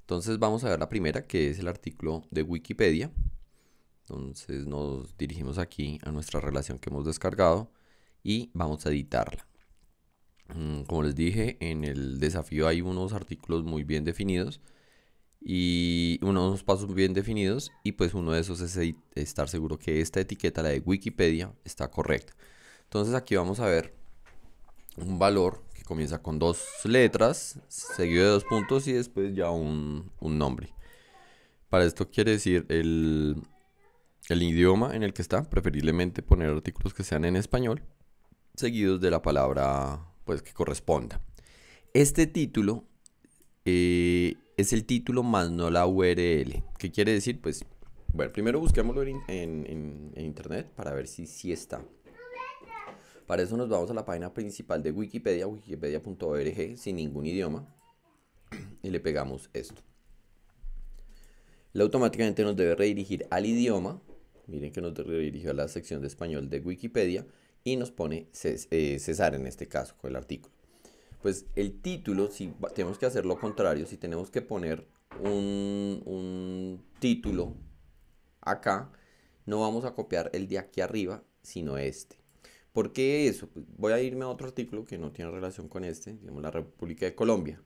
Entonces vamos a ver la primera que es el artículo de Wikipedia. Entonces nos dirigimos aquí a nuestra relación que hemos descargado y vamos a editarla. Mm, como les dije, en el desafío hay unos artículos muy bien definidos y uno unos pasos bien definidos y pues uno de esos es estar seguro que esta etiqueta, la de Wikipedia, está correcta. Entonces aquí vamos a ver un valor que comienza con dos letras, seguido de dos puntos y después ya un, nombre. Para esto quiere decir el, el idioma en el que está, preferiblemente poner artículos que sean en español, seguidos de la palabra pues que corresponda. Este título eh, es el título más no la URL. ¿Qué quiere decir? Pues, bueno, primero busquémoslo en, internet para ver si, está. Para eso nos vamos a la página principal de Wikipedia, wikipedia.org, sin ningún idioma, y le pegamos esto. Él automáticamente nos debe redirigir al idioma. Miren que nos redirigió a la sección de español de Wikipedia y nos pone César eh, en este caso con el artículo pues el título, si tenemos que hacer lo contrario, si tenemos que poner un, título acá, no vamos a copiar el de aquí arriba, sino este. ¿Por qué eso? Pues, voy a irme a otro artículo que no tiene relación con este, digamos la República de Colombia.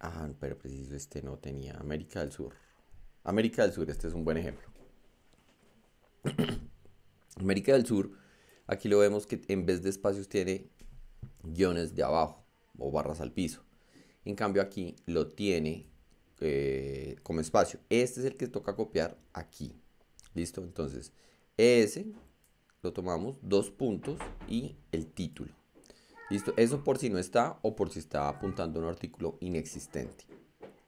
Ah, pero preciso, pues, este no tenía. América del Sur. América del Sur, este es un buen ejemplo. América del Sur, aquí lo vemos que en vez de espacios tiene guiones de abajo o barras al piso. En cambio aquí lo tiene eh, como espacio. Este es el que toca copiar aquí. ¿Listo? Entonces, ese lo tomamos, dos puntos y el título. ¿Listo? Eso por si no está o por si está apuntando a un artículo inexistente.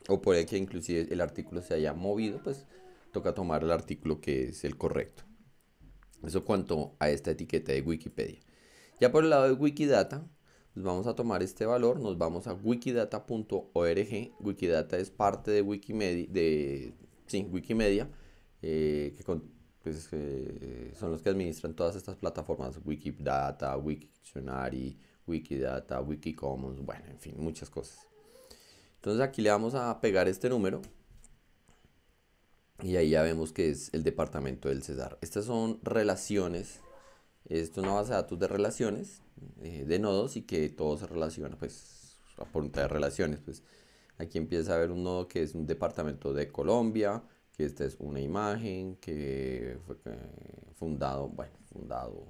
O por el que inclusive el artículo se haya movido, pues toca tomar el artículo que es el correcto. Eso cuanto a esta etiqueta de Wikipedia. Ya por el lado de Wikidata, vamos a tomar este valor, nos vamos a wikidata.org. Wikidata es parte de Wikimedia, de, eh, Wikimedia que pues, eh, son los que administran todas estas plataformas, Wikidata, wikicionary, Wikidata, Wikicommons, bueno, en fin, muchas cosas. Entonces aquí le vamos a pegar este número y ahí ya vemos que es el departamento del Cesar. Estas son relaciones, esto es una base de datos de relaciones eh, de nodos y que todo se relaciona pues a punta de relaciones. Pues aquí empieza a ver un nodo que es un departamento de Colombia, que esta es una imagen que fue eh, fundado, bueno, fundado,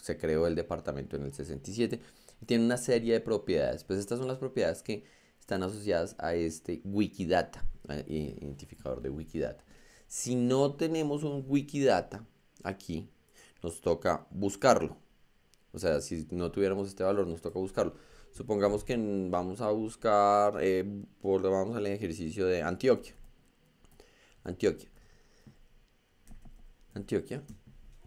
se creó el departamento en el 67 y tiene una serie de propiedades. Pues estas son las propiedades que están asociadas a este Wikidata, identificador de Wikidata. Si no tenemos un Wikidata aquí, nos toca buscarlo. O sea, si no tuviéramos este valor, nos toca buscarlo. Supongamos que vamos a buscar, eh, vamos al ejercicio de Antioquia. Antioquia. Antioquia.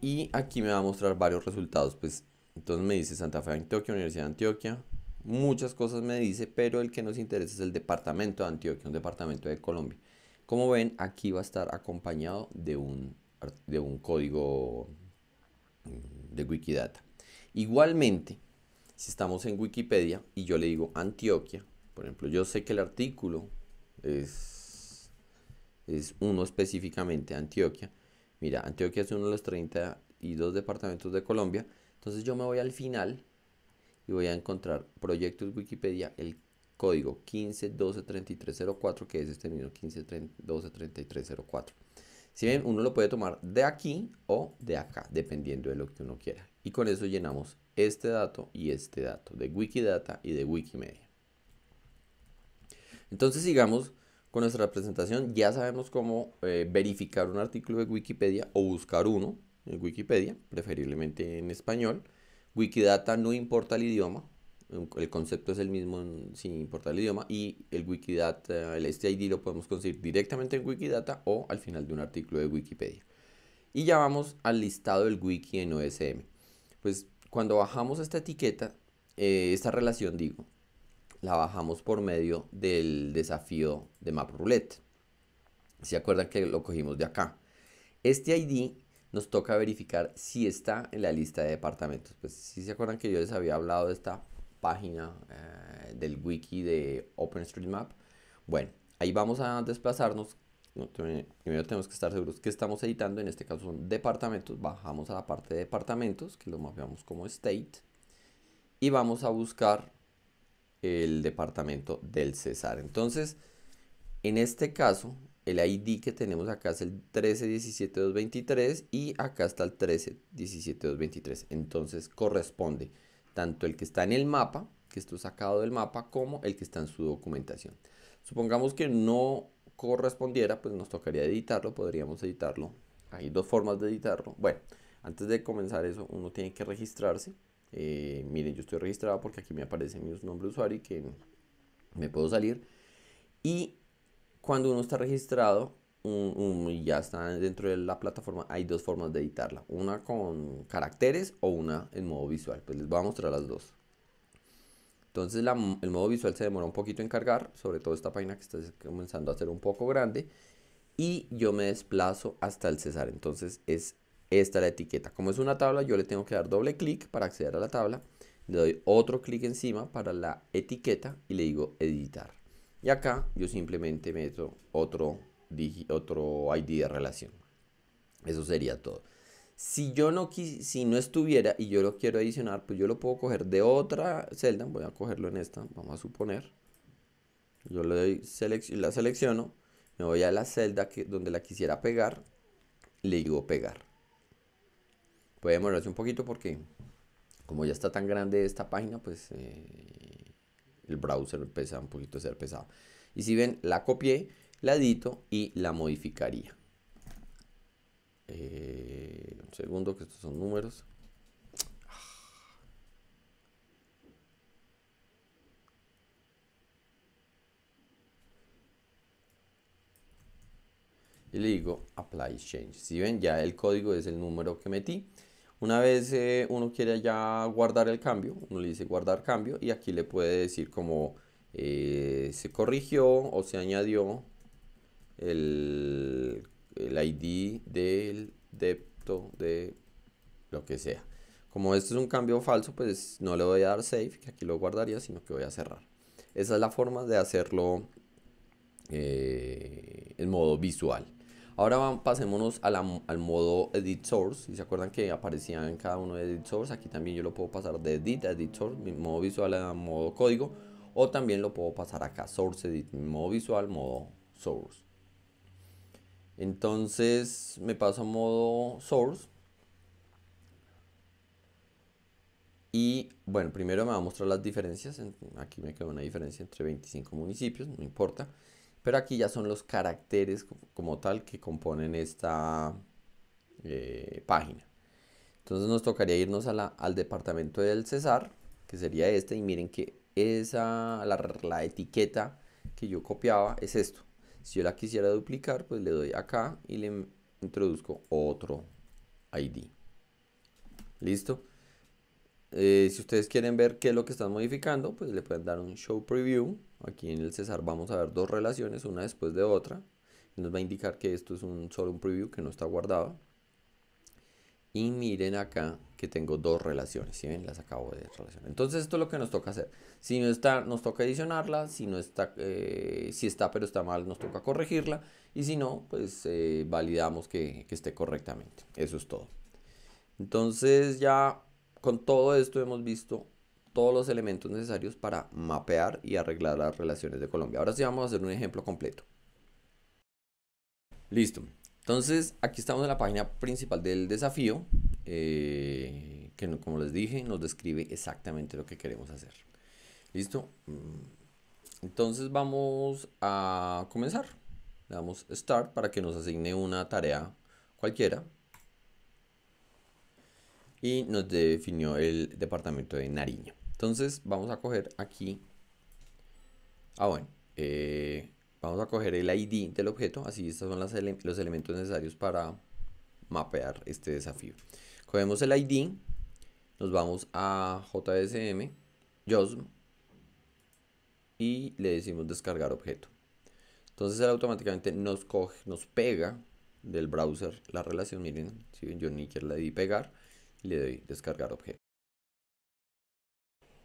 Y aquí me va a mostrar varios resultados. Pues entonces me dice Santa Fe de Antioquia, Universidad de Antioquia. Muchas cosas me dice, pero el que nos interesa es el departamento de Antioquia, un departamento de Colombia. Como ven, aquí va a estar acompañado de un, de un código mm, de Wikidata. Igualmente, si estamos en Wikipedia y yo le digo Antioquia, por ejemplo, yo sé que el artículo es, es uno específicamente, Antioquia. Mira, Antioquia es uno de los 32 departamentos de Colombia. Entonces yo me voy al final y voy a encontrar proyectos Wikipedia, el código 15123304, que es este mismo 15123304. Si bien uno lo puede tomar de aquí o de acá, dependiendo de lo que uno quiera. Y con eso llenamos este dato y este dato de Wikidata y de Wikimedia. Entonces sigamos con nuestra presentación. Ya sabemos cómo eh, verificar un artículo de Wikipedia o buscar uno en Wikipedia, preferiblemente en español. Wikidata no importa el idioma, el concepto es el mismo sin importar el idioma y el Wikidata, el STID este lo podemos conseguir directamente en Wikidata o al final de un artículo de Wikipedia. Y ya vamos al listado del wiki en OSM pues cuando bajamos esta etiqueta, eh, esta relación digo, la bajamos por medio del desafío de MapRoulette. Si ¿Se acuerdan que lo cogimos de acá? Este ID nos toca verificar si está en la lista de departamentos. Pues si se acuerdan que yo les había hablado de esta página eh, del wiki de OpenStreetMap. Bueno, ahí vamos a desplazarnos primero tenemos que estar seguros que estamos editando, en este caso son departamentos, bajamos a la parte de departamentos, que lo mapeamos como state, y vamos a buscar el departamento del César Entonces, en este caso, el ID que tenemos acá es el 1317223 y acá está el 1317223. Entonces, corresponde tanto el que está en el mapa, que esto sacado del mapa, como el que está en su documentación. Supongamos que no correspondiera, pues nos tocaría editarlo, podríamos editarlo. Hay dos formas de editarlo. Bueno, antes de comenzar eso, uno tiene que registrarse. Eh, miren, yo estoy registrado porque aquí me aparece mi nombre de usuario y que me puedo salir. Y cuando uno está registrado un, ya está dentro de la plataforma, hay dos formas de editarla. Una con caracteres o una en modo visual. Pues les voy a mostrar las dos. Entonces la, el modo visual se demora un poquito en cargar, sobre todo esta página que está comenzando a ser un poco grande. Y yo me desplazo hasta el César. Entonces es esta la etiqueta. Como es una tabla, yo le tengo que dar doble clic para acceder a la tabla. Le doy otro clic encima para la etiqueta y le digo editar. Y acá yo simplemente meto otro, otro ID de relación. Eso sería todo. Si yo no si no estuviera y yo lo quiero adicionar, pues yo lo puedo coger de otra celda. Voy a cogerlo en esta, vamos a suponer. Yo le doy la selecciono, me voy a la celda donde la quisiera pegar, le digo pegar. Puede demorarse un poquito porque como ya está tan grande esta página, pues eh, el browser empieza un poquito a ser pesado. Y si ven, la copié, la edito y la modificaría. Eh, un segundo, que estos son números. y le digo apply change. Si ven, ya el código es el número que metí. Una vez eh, uno quiere ya guardar el cambio, uno le dice guardar cambio y aquí le puede decir como eh, se corrigió o se añadió el el ID del depto de lo que sea. Como esto es un cambio falso, pues no le voy a dar save, que aquí lo guardaría, sino que voy a cerrar. Esa es la forma de hacerlo eh, en modo visual. Ahora pasémonos al modo Edit Source. Si se acuerdan que aparecía en cada uno de Edit Source, aquí también yo lo puedo pasar de Edit a Edit Source, modo visual a modo código. O también lo puedo pasar acá, Source Edit, modo visual, modo Source. Entonces me paso a modo source. Y bueno, primero me va a mostrar las diferencias. Aquí me queda una diferencia entre 25 municipios, no importa. Pero aquí ya son los caracteres como tal que componen esta eh, página. Entonces nos tocaría irnos al departamento del Cesar, que sería este. Y miren que esa, la etiqueta que yo copiaba es esto. Si yo la quisiera duplicar, pues le doy acá y le introduzco otro ID. ¿Listo? Eh, si ustedes quieren ver qué es lo que están modificando, pues le pueden dar un show preview. Aquí en el Cesar vamos a ver dos relaciones, una después de otra. Nos va a indicar que esto es un, solo un preview que no está guardado. Y miren acá que tengo dos relaciones, si ven? Las acabo de relacionar. Entonces esto es lo que nos toca hacer. Si no está, nos toca adicionarla, si no está, eh, si está pero está mal, nos toca corregirla y si no, pues eh, validamos que, que esté correctamente. Eso es todo. Entonces ya con todo esto hemos visto todos los elementos necesarios para mapear y arreglar las relaciones de Colombia. Ahora sí vamos a hacer un ejemplo completo. Listo. Entonces aquí estamos en la página principal del desafío. Eh, que como les dije nos describe exactamente lo que queremos hacer. ¿Listo? Mm, entonces vamos a comenzar. Le damos Start para que nos asigne una tarea cualquiera. Y nos definió el departamento de Nariño. Entonces vamos a coger aquí. Ah, bueno. Eh, vamos a coger el ID del objeto. Así estos son los elementos necesarios para mapear este desafío. Cogemos el ID, nos vamos a JSM, JOSM, y le decimos descargar objeto. Entonces él automáticamente nos coge, nos pega del browser la relación. Miren, si yo ni quiero le di pegar, le doy descargar objeto.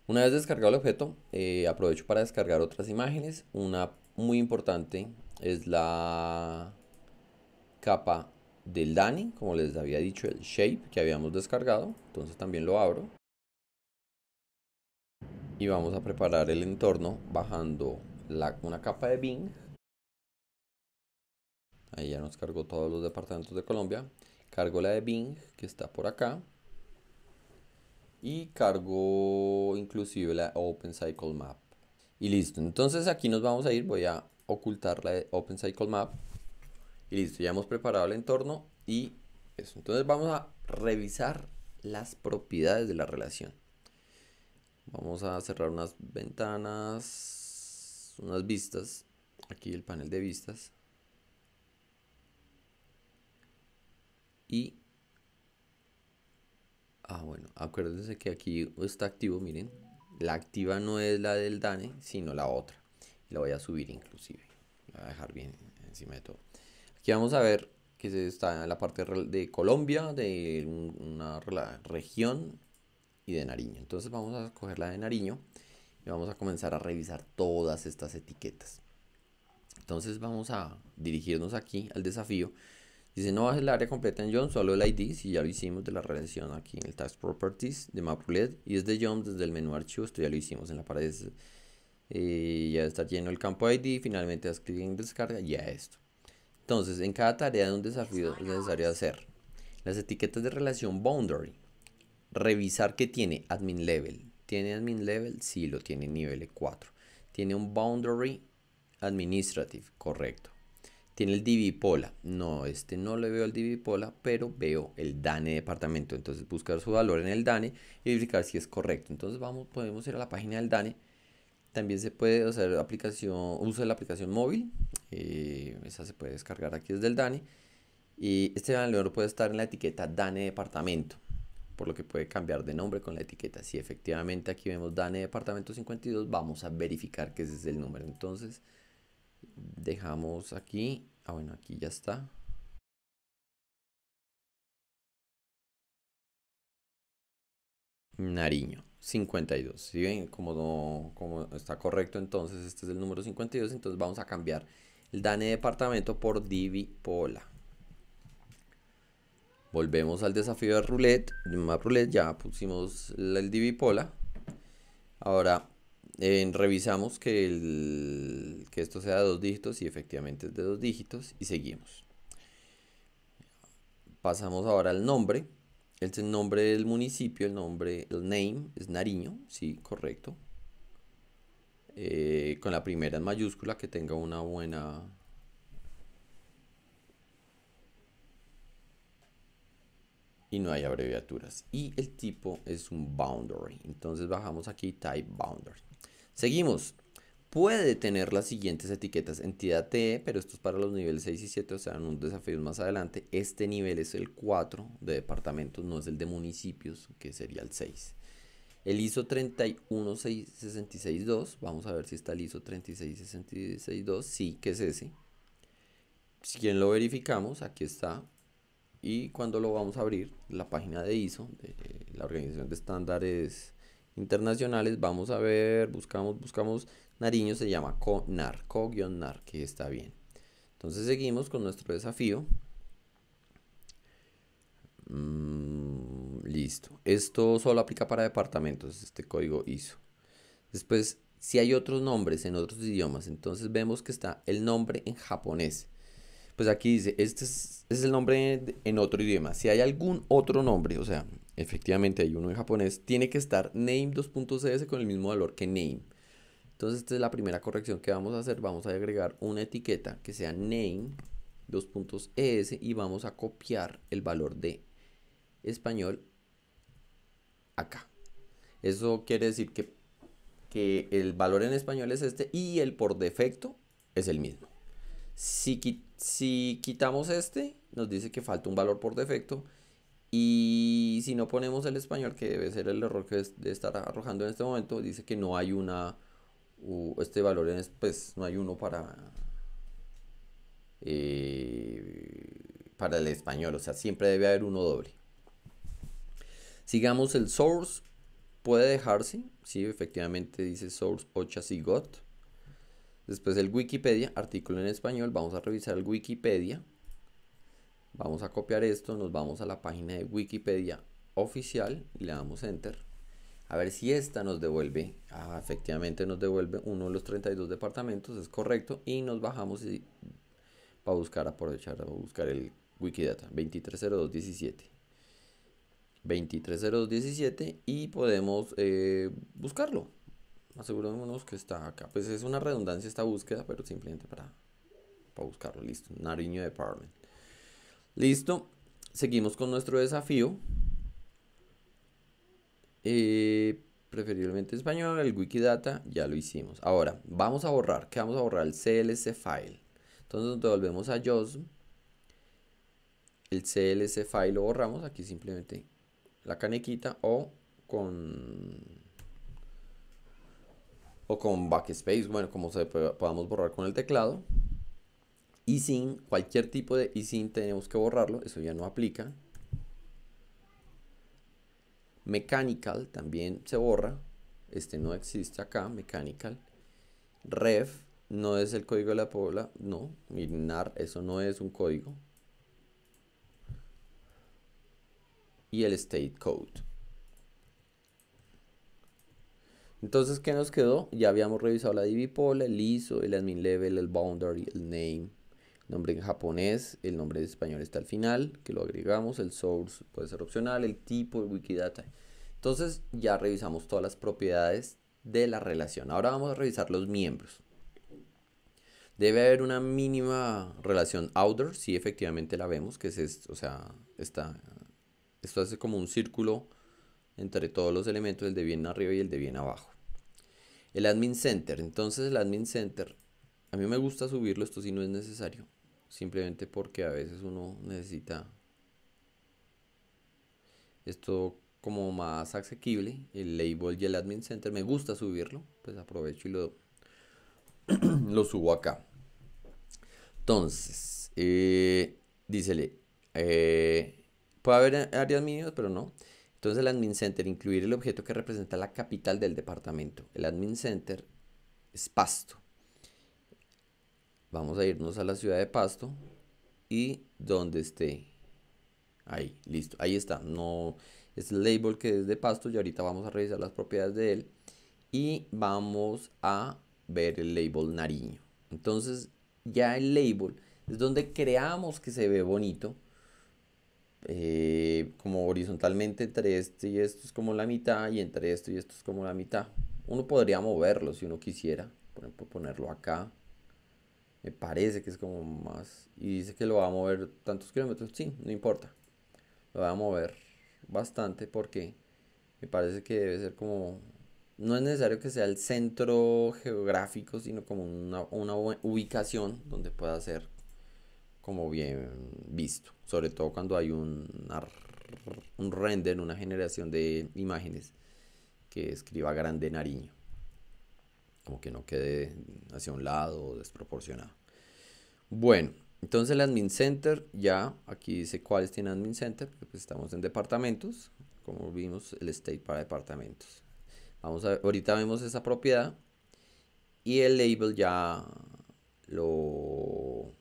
Una vez descargado el objeto, eh, aprovecho para descargar otras imágenes. Una muy importante es la capa del Dani, como les había dicho, el shape que habíamos descargado. Entonces también lo abro. Y vamos a preparar el entorno bajando la, una capa de Bing. Ahí ya nos cargó todos los departamentos de Colombia. Cargo la de Bing, que está por acá. Y cargo inclusive la Open Cycle Map. Y listo. Entonces aquí nos vamos a ir. Voy a ocultar la Open Cycle Map y listo, ya hemos preparado el entorno y eso. Entonces vamos a revisar las propiedades de la relación. Vamos a cerrar unas ventanas, unas vistas. Aquí el panel de vistas. Y... Ah, bueno, acuérdense que aquí está activo, miren. La activa no es la del DANE, sino la otra. La voy a subir inclusive. La voy a dejar bien encima de todo vamos a ver que está en la parte de Colombia, de una región y de Nariño. Entonces vamos a coger la de Nariño y vamos a comenzar a revisar todas estas etiquetas. Entonces vamos a dirigirnos aquí al desafío. Dice, no ser el área completa en John, solo el ID, si ya lo hicimos de la relación aquí en el Task Properties de Mapulet Y es de John desde el menú archivo, esto ya lo hicimos en la pared. Eh, ya está lleno el campo ID, finalmente haz clic en descarga y ya esto. Entonces, en cada tarea de un desafío es necesario hacer las etiquetas de relación boundary. Revisar que tiene admin level. ¿Tiene admin level? Sí, lo tiene nivel 4. E tiene un boundary administrative, correcto. Tiene el Pola? No, este no le veo el Pola, pero veo el DANE departamento. Entonces buscar su valor en el DANE y verificar si es correcto. Entonces vamos, podemos ir a la página del DANE también se puede hacer aplicación, uso de la aplicación móvil. Eh, esa se puede descargar aquí desde el DANE. Y este valor puede estar en la etiqueta DANE Departamento, por lo que puede cambiar de nombre con la etiqueta. Si efectivamente aquí vemos DANE Departamento 52, vamos a verificar que ese es el número. Entonces, dejamos aquí. Ah, bueno, aquí ya está. Nariño. 52. Si bien ven, como, no, como está correcto, entonces este es el número 52. Entonces vamos a cambiar el DANE departamento por Divi Pola. Volvemos al desafío de roulette, ya pusimos el Divipola. Ahora revisamos que, el, que esto sea de dos dígitos y efectivamente es de dos dígitos y seguimos. Pasamos ahora al nombre el nombre del municipio, el nombre, el name es Nariño, sí, correcto. Eh, con la primera en mayúscula que tenga una buena y no hay abreviaturas y el tipo es un boundary entonces bajamos aquí type boundary seguimos puede tener las siguientes etiquetas. Entidad TE, pero esto es para los niveles 6 y 7, o sea, en un desafío más adelante. Este nivel es el 4 de departamentos, no es el de municipios, que sería el 6. El ISO 31662, vamos a ver si está el ISO 36662, sí, que es ese. Si quieren lo verificamos, aquí está. Y cuando lo vamos a abrir, la página de ISO, de la Organización de Estándares Internacionales, vamos a ver, buscamos, buscamos Nariño se llama CONAR, co-nar, que está bien. Entonces seguimos con nuestro desafío. Mm, listo. Esto solo aplica para departamentos, este código ISO. Después, si hay otros nombres en otros idiomas, entonces vemos que está el nombre en japonés. Pues aquí dice, este es, es el nombre en otro idioma. Si hay algún otro nombre, o sea, efectivamente hay uno en japonés, tiene que estar name 2.cs con el mismo valor que name. Entonces esta es la primera corrección que vamos a hacer. Vamos a agregar una etiqueta que sea name, dos puntos y vamos a copiar el valor de español acá. Eso quiere decir que, que el valor en español es este y el por defecto es el mismo. Si, si quitamos este, nos dice que falta un valor por defecto. Y si no ponemos el español, que debe ser el error que es estar arrojando en este momento, dice que no hay una este valor es, pues no hay uno para, eh, para el español, o sea, siempre debe haber uno doble. Sigamos el source, puede dejarse, si efectivamente dice source 8 y got. Después el Wikipedia, artículo en español, vamos a revisar el Wikipedia. Vamos a copiar esto, nos vamos a la página de Wikipedia oficial y le damos enter. A ver si esta nos devuelve. Ah, efectivamente nos devuelve uno de los 32 departamentos, es correcto. Y nos bajamos Para a buscar, aprovechar, o buscar el Wikidata 230217. 230217 y podemos eh, buscarlo. Asegurémonos que está acá. Pues es una redundancia esta búsqueda, pero simplemente para, para buscarlo. Listo. Nariño Department. Listo. Seguimos con nuestro desafío. Eh, preferiblemente español, el Wikidata, ya lo hicimos. Ahora, vamos a borrar, que vamos a borrar el CLC file. Entonces nos devolvemos a JOSM, el CLC file lo borramos, aquí simplemente la canequita o con o con backspace, bueno, como se podamos borrar con el teclado. Y sin cualquier tipo de y sin tenemos que borrarlo, eso ya no aplica. Mechanical también se borra. Este no existe acá, Mechanical. Ref no es el código de la pobla, no. minar eso no es un código. Y el state code. Entonces, ¿qué nos quedó? Ya habíamos revisado la div pola, el ISO, el admin level, el boundary, el name, nombre en japonés, el nombre de español está al final, que lo agregamos, el source puede ser opcional, el tipo, el Wikidata. Entonces ya revisamos todas las propiedades de la relación. Ahora vamos a revisar los miembros. Debe haber una mínima relación outer, si efectivamente la vemos, que es esto, o sea, está, esto hace como un círculo entre todos los elementos, el de bien arriba y el de bien abajo. El admin center, entonces el admin center, a mí me gusta subirlo, esto si no es necesario, simplemente porque a veces uno necesita esto como más asequible, el label y el admin center, me gusta subirlo, pues aprovecho y lo, lo subo acá. Entonces, eh, dícele, eh, puede haber áreas mínimas, pero no. Entonces el admin center, incluir el objeto que representa la capital del departamento. El admin center es pasto. Vamos a irnos a la ciudad de Pasto y donde esté. Ahí, listo. Ahí está. No es el label que es de Pasto y ahorita vamos a revisar las propiedades de él y vamos a ver el label Nariño. Entonces, ya el label es donde creamos que se ve bonito. Eh, como horizontalmente entre este y esto es como la mitad y entre esto y esto es como la mitad. Uno podría moverlo si uno quisiera. Por ejemplo, ponerlo acá me parece que es como más. Y dice que lo va a mover tantos kilómetros. Sí, no importa. Lo va a mover bastante porque me parece que debe ser como. No es necesario que sea el centro geográfico, sino como una, ubicación donde pueda ser como bien visto. Sobre todo cuando hay un, un render, una generación de imágenes que escriba grande Nariño como que no quede hacia un lado desproporcionado. Bueno, entonces el admin center ya aquí dice cuáles tienen admin center, pues estamos en departamentos, como vimos el state para departamentos. Vamos a ahorita vemos esa propiedad y el label ya lo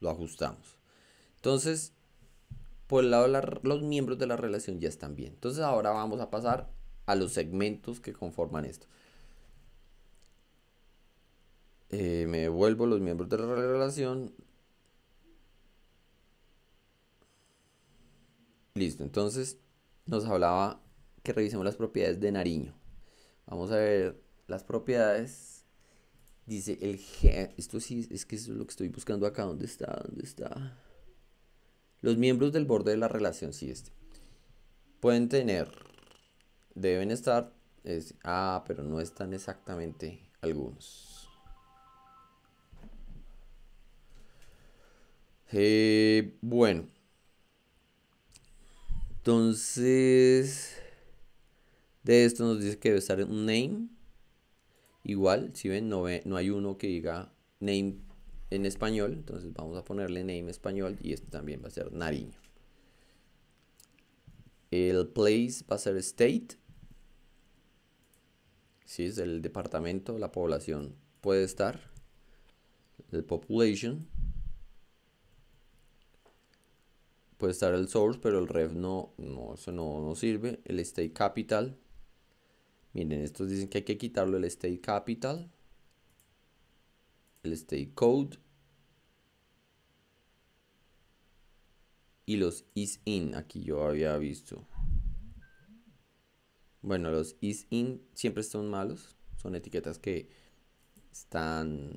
lo ajustamos. Entonces, por el lado de los miembros de la relación ya están bien. Entonces ahora vamos a pasar a los segmentos que conforman esto. Eh, me vuelvo los miembros de la relación. Listo, entonces nos hablaba que revisemos las propiedades de Nariño. Vamos a ver las propiedades. Dice el G. Esto sí, es que es lo que estoy buscando acá. ¿Dónde está? ¿Dónde está? Los miembros del borde de la relación, sí, este. Pueden tener, deben estar, ah, pero no están exactamente algunos. Eh, bueno. Entonces, de esto nos dice que debe estar un name. Igual, si ven, no, hay uno que diga name en español. Entonces vamos a ponerle name español y este también va a ser Nariño. El place va a ser state. Si es el departamento, la población puede estar. El population puede estar el source, pero el ref no, no eso no, no sirve. El state capital, miren, estos dicen que hay que quitarlo el state capital, el state code y los is in. Aquí yo había visto. Bueno, los is in siempre son malos, son etiquetas que están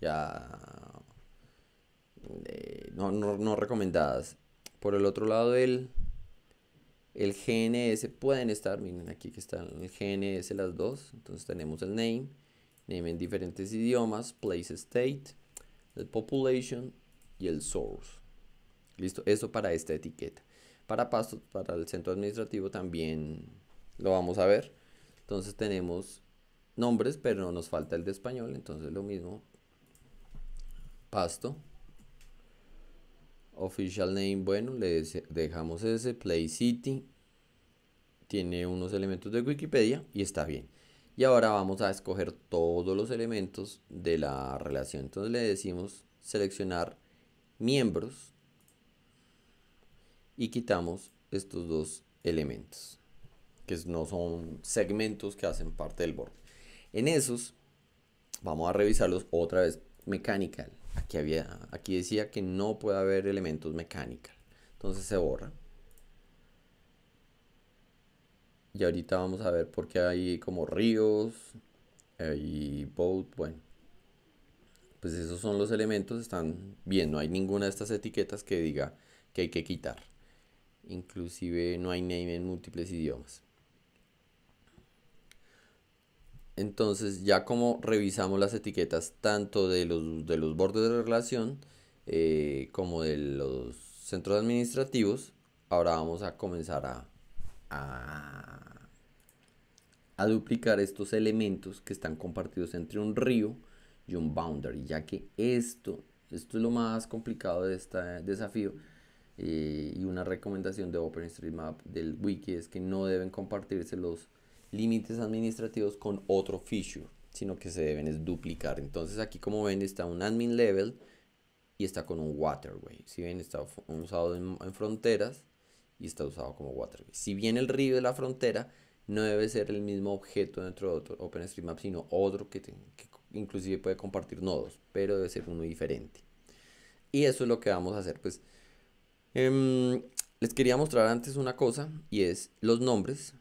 ya eh, no, no, no, recomendadas. Por el otro lado, el, el GNS pueden estar, miren aquí que están el GNS las dos, entonces tenemos el name, name en diferentes idiomas, place state, el population y el source. Listo, eso para esta etiqueta. Para pasto, para el centro administrativo también lo vamos a ver. Entonces tenemos nombres, pero no nos falta el de español, entonces lo mismo. Pasto. Official name, bueno, le dejamos ese. Play City. Tiene unos elementos de Wikipedia y está bien. Y ahora vamos a escoger todos los elementos de la relación. Entonces le decimos seleccionar miembros y quitamos estos dos elementos que no son segmentos que hacen parte del borde. En esos vamos a revisarlos otra vez mecánica Aquí, había, aquí decía que no puede haber elementos mecánicos. Entonces se borra. Y ahorita vamos a ver por qué hay como ríos, y boat, bueno. Pues esos son los elementos, están bien, no hay ninguna de estas etiquetas que diga que hay que quitar. Inclusive no hay name en múltiples idiomas. Entonces, ya como revisamos las etiquetas tanto de los, de los bordes de relación eh, como de los centros administrativos, ahora vamos a comenzar a, a, duplicar estos elementos que están compartidos entre un río y un boundary, ya que esto, esto es lo más complicado de este desafío. Eh, y una recomendación de OpenStreetMap del wiki es que no deben compartirse los límites administrativos con otro feature, sino que se deben es duplicar. Entonces aquí como ven está un admin level y está con un waterway. Si bien está usado en, fronteras y está usado como waterway. Si bien el río de la frontera no debe ser el mismo objeto dentro de otro OpenStreetMap, sino otro que, inclusive puede compartir nodos, pero debe ser uno diferente. Y eso es lo que vamos a hacer. Pues em, les quería mostrar antes una cosa y es los nombres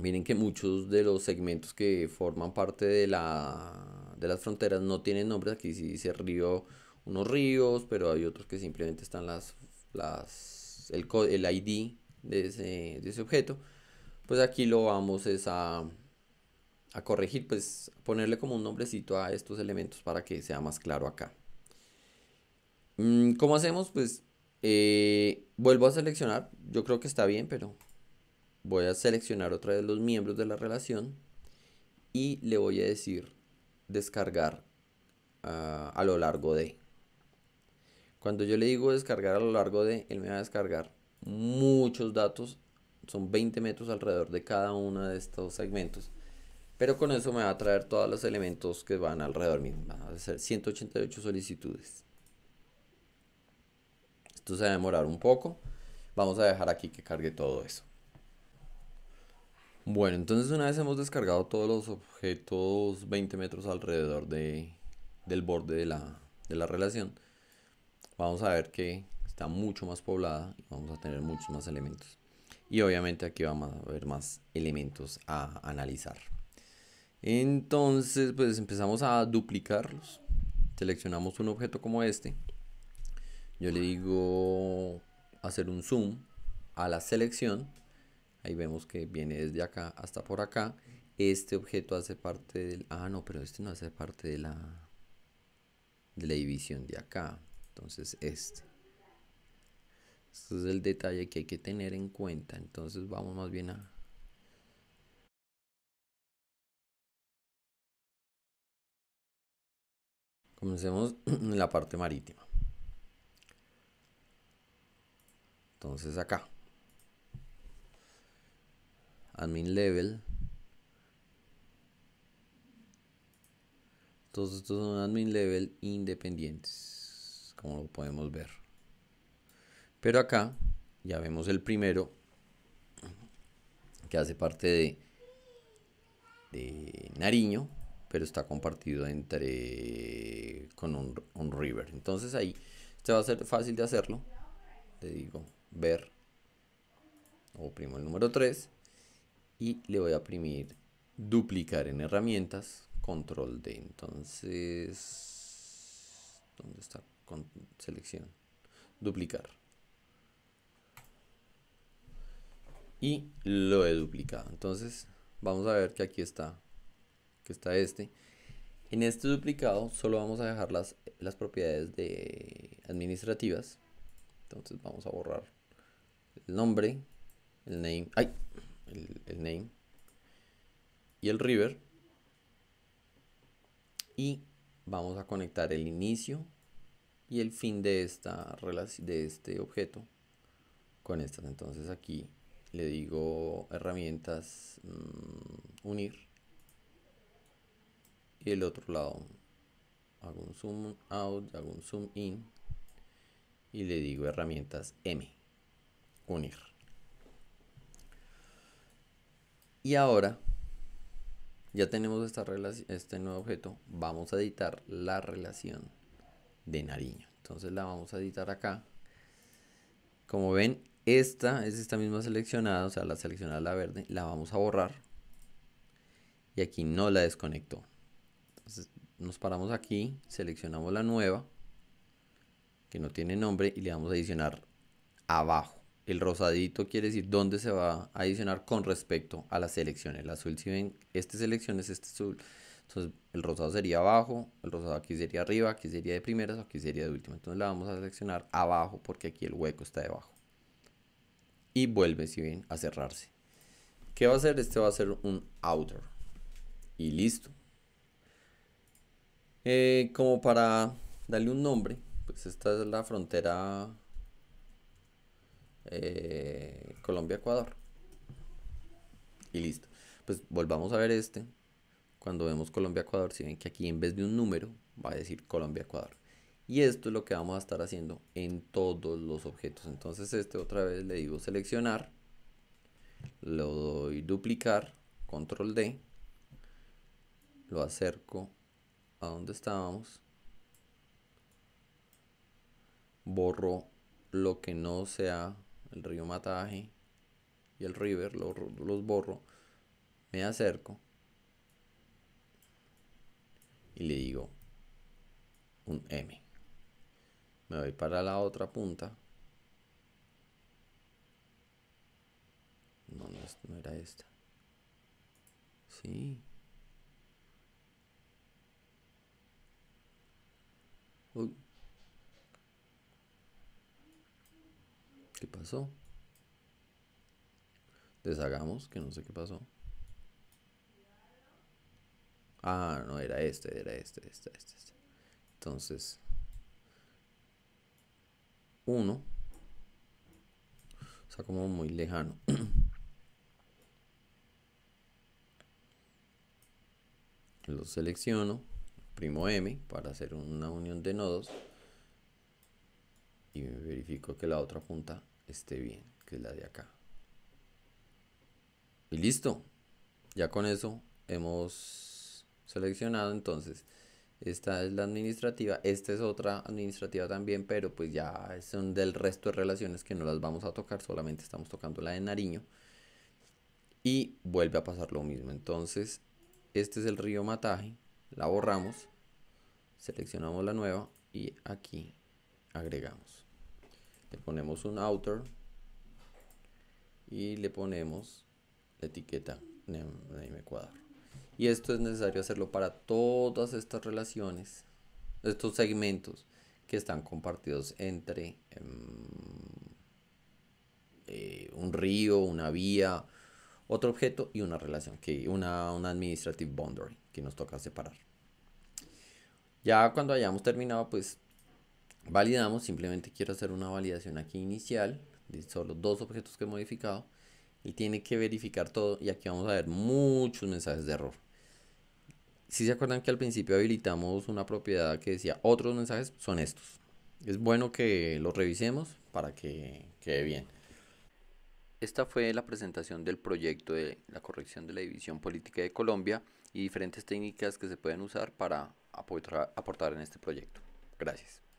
Miren que muchos de los segmentos que forman parte de, la, de las fronteras no tienen nombres. Aquí sí dice río, unos ríos, pero hay otros que simplemente están las, el, el ID de ese, objeto. Pues aquí lo vamos a, corregir, pues ponerle como un nombrecito a estos elementos para que sea más claro acá. Mm, ¿Cómo hacemos? Pues eh, vuelvo a seleccionar. Yo creo que está bien, pero voy a seleccionar otra vez los miembros de la relación y le voy a decir descargar ah, a lo largo de. Cuando yo le digo descargar a lo largo de, él me va a descargar muchos datos. Son 20 metros alrededor de cada uno de estos segmentos. Pero con eso me va a traer todos los elementos que van alrededor mismo. Van a ser 188 solicitudes. Esto se va a demorar un poco. Vamos a dejar aquí que cargue todo eso. Bueno, entonces una vez hemos descargado todos los objetos 20 metros alrededor de, del borde de la, de la relación, vamos a ver que está mucho más poblada y vamos a tener muchos más elementos. Y obviamente aquí vamos a ver más elementos a analizar. Entonces, pues empezamos a duplicarlos. Seleccionamos un objeto como este. Yo le digo hacer un zoom a la selección Ahí vemos que viene desde acá hasta por acá. Este objeto hace parte del... Ah, no, pero este no hace parte de la, de la división de acá. Entonces este. Este es el detalle que hay que tener en cuenta. Entonces vamos más bien a, Comencemos en la parte marítima. Entonces acá admin level. Todos estos son admin level independientes, como lo podemos ver. Pero acá ya vemos el primero que hace parte de, de Nariño, pero está compartido entre con un, river. Entonces ahí se va a ser fácil de hacerlo. Le digo ver. Oprimo el número 3 y le voy a oprimir duplicar en herramientas, control D. Entonces, ¿dónde está? Con selección. Duplicar. Y lo he duplicado. Entonces, vamos a ver que aquí está, que está este. En este duplicado solo vamos a dejar las, las propiedades de administrativas. Entonces vamos a borrar el nombre, el name. ¡Ay! el, name, y el river. Y vamos a conectar el inicio y el fin de, esta, de este objeto con estas. Entonces aquí le digo herramientas mm, unir y el otro lado hago un zoom out, hago un zoom in y le digo herramientas M unir. Y ahora ya tenemos esta este nuevo objeto. Vamos a editar la relación de Nariño. Entonces la vamos a editar acá. Como ven, esta es esta misma seleccionada, o sea, la seleccionada la verde, la vamos a borrar. Y aquí no la desconectó. Entonces nos paramos aquí, seleccionamos la nueva, que no tiene nombre, y le vamos a adicionar abajo el rosadito quiere decir dónde se va a adicionar con respecto a las selecciones. El azul, si ven, este selección es este azul. Entonces el rosado sería abajo, el rosado aquí sería arriba, aquí sería de primeras, aquí sería de última. Entonces la vamos a seleccionar abajo porque aquí el hueco está debajo. Y vuelve, si ven, a cerrarse. ¿Qué va a hacer? Este va a ser un outer. Y listo. Eh, como para darle un nombre, pues esta es la frontera eh, Colombia-Ecuador. Y listo. Pues volvamos a ver este. Cuando vemos Colombia-Ecuador, si ven que aquí en vez de un número va a decir Colombia-Ecuador. Y esto es lo que vamos a estar haciendo en todos los objetos. Entonces este otra vez le digo seleccionar. Lo doy duplicar. Control D. Lo acerco a donde estábamos. Borro lo que no sea el río Mataje y el River, los, borro, me acerco y le digo un M. Me voy para la otra punta. No, no, no era esta. Sí. ¿Qué pasó? Deshagamos, que no sé qué pasó. Ah, no, era este, era este, este, este. este. Entonces, 1. está como muy lejano. Lo selecciono, primo M, para hacer una unión de nodos. Y verifico que la otra punta esté bien, que es la de acá. Y listo. Ya con eso hemos seleccionado entonces. Esta es la administrativa, esta es otra administrativa también, pero pues ya son del resto de relaciones que no las vamos a tocar, solamente estamos tocando la de Nariño. Y vuelve a pasar lo mismo. Entonces, este es el río Mataje, la borramos, seleccionamos la nueva y aquí agregamos le ponemos un outer y le ponemos la etiqueta name, y esto es necesario hacerlo para todas estas relaciones estos segmentos que están compartidos entre em, eh, un río una vía otro objeto y una relación que una, una administrative boundary que nos toca separar ya cuando hayamos terminado pues Validamos, simplemente quiero hacer una validación aquí inicial de solo dos objetos que he modificado y tiene que verificar todo y aquí vamos a ver muchos mensajes de error. Si se acuerdan que al principio habilitamos una propiedad que decía otros mensajes son estos. Es bueno que los revisemos para que quede bien. Esta fue la presentación del proyecto de la corrección de la división política de Colombia y diferentes técnicas que se pueden usar para aportar en este proyecto. Gracias.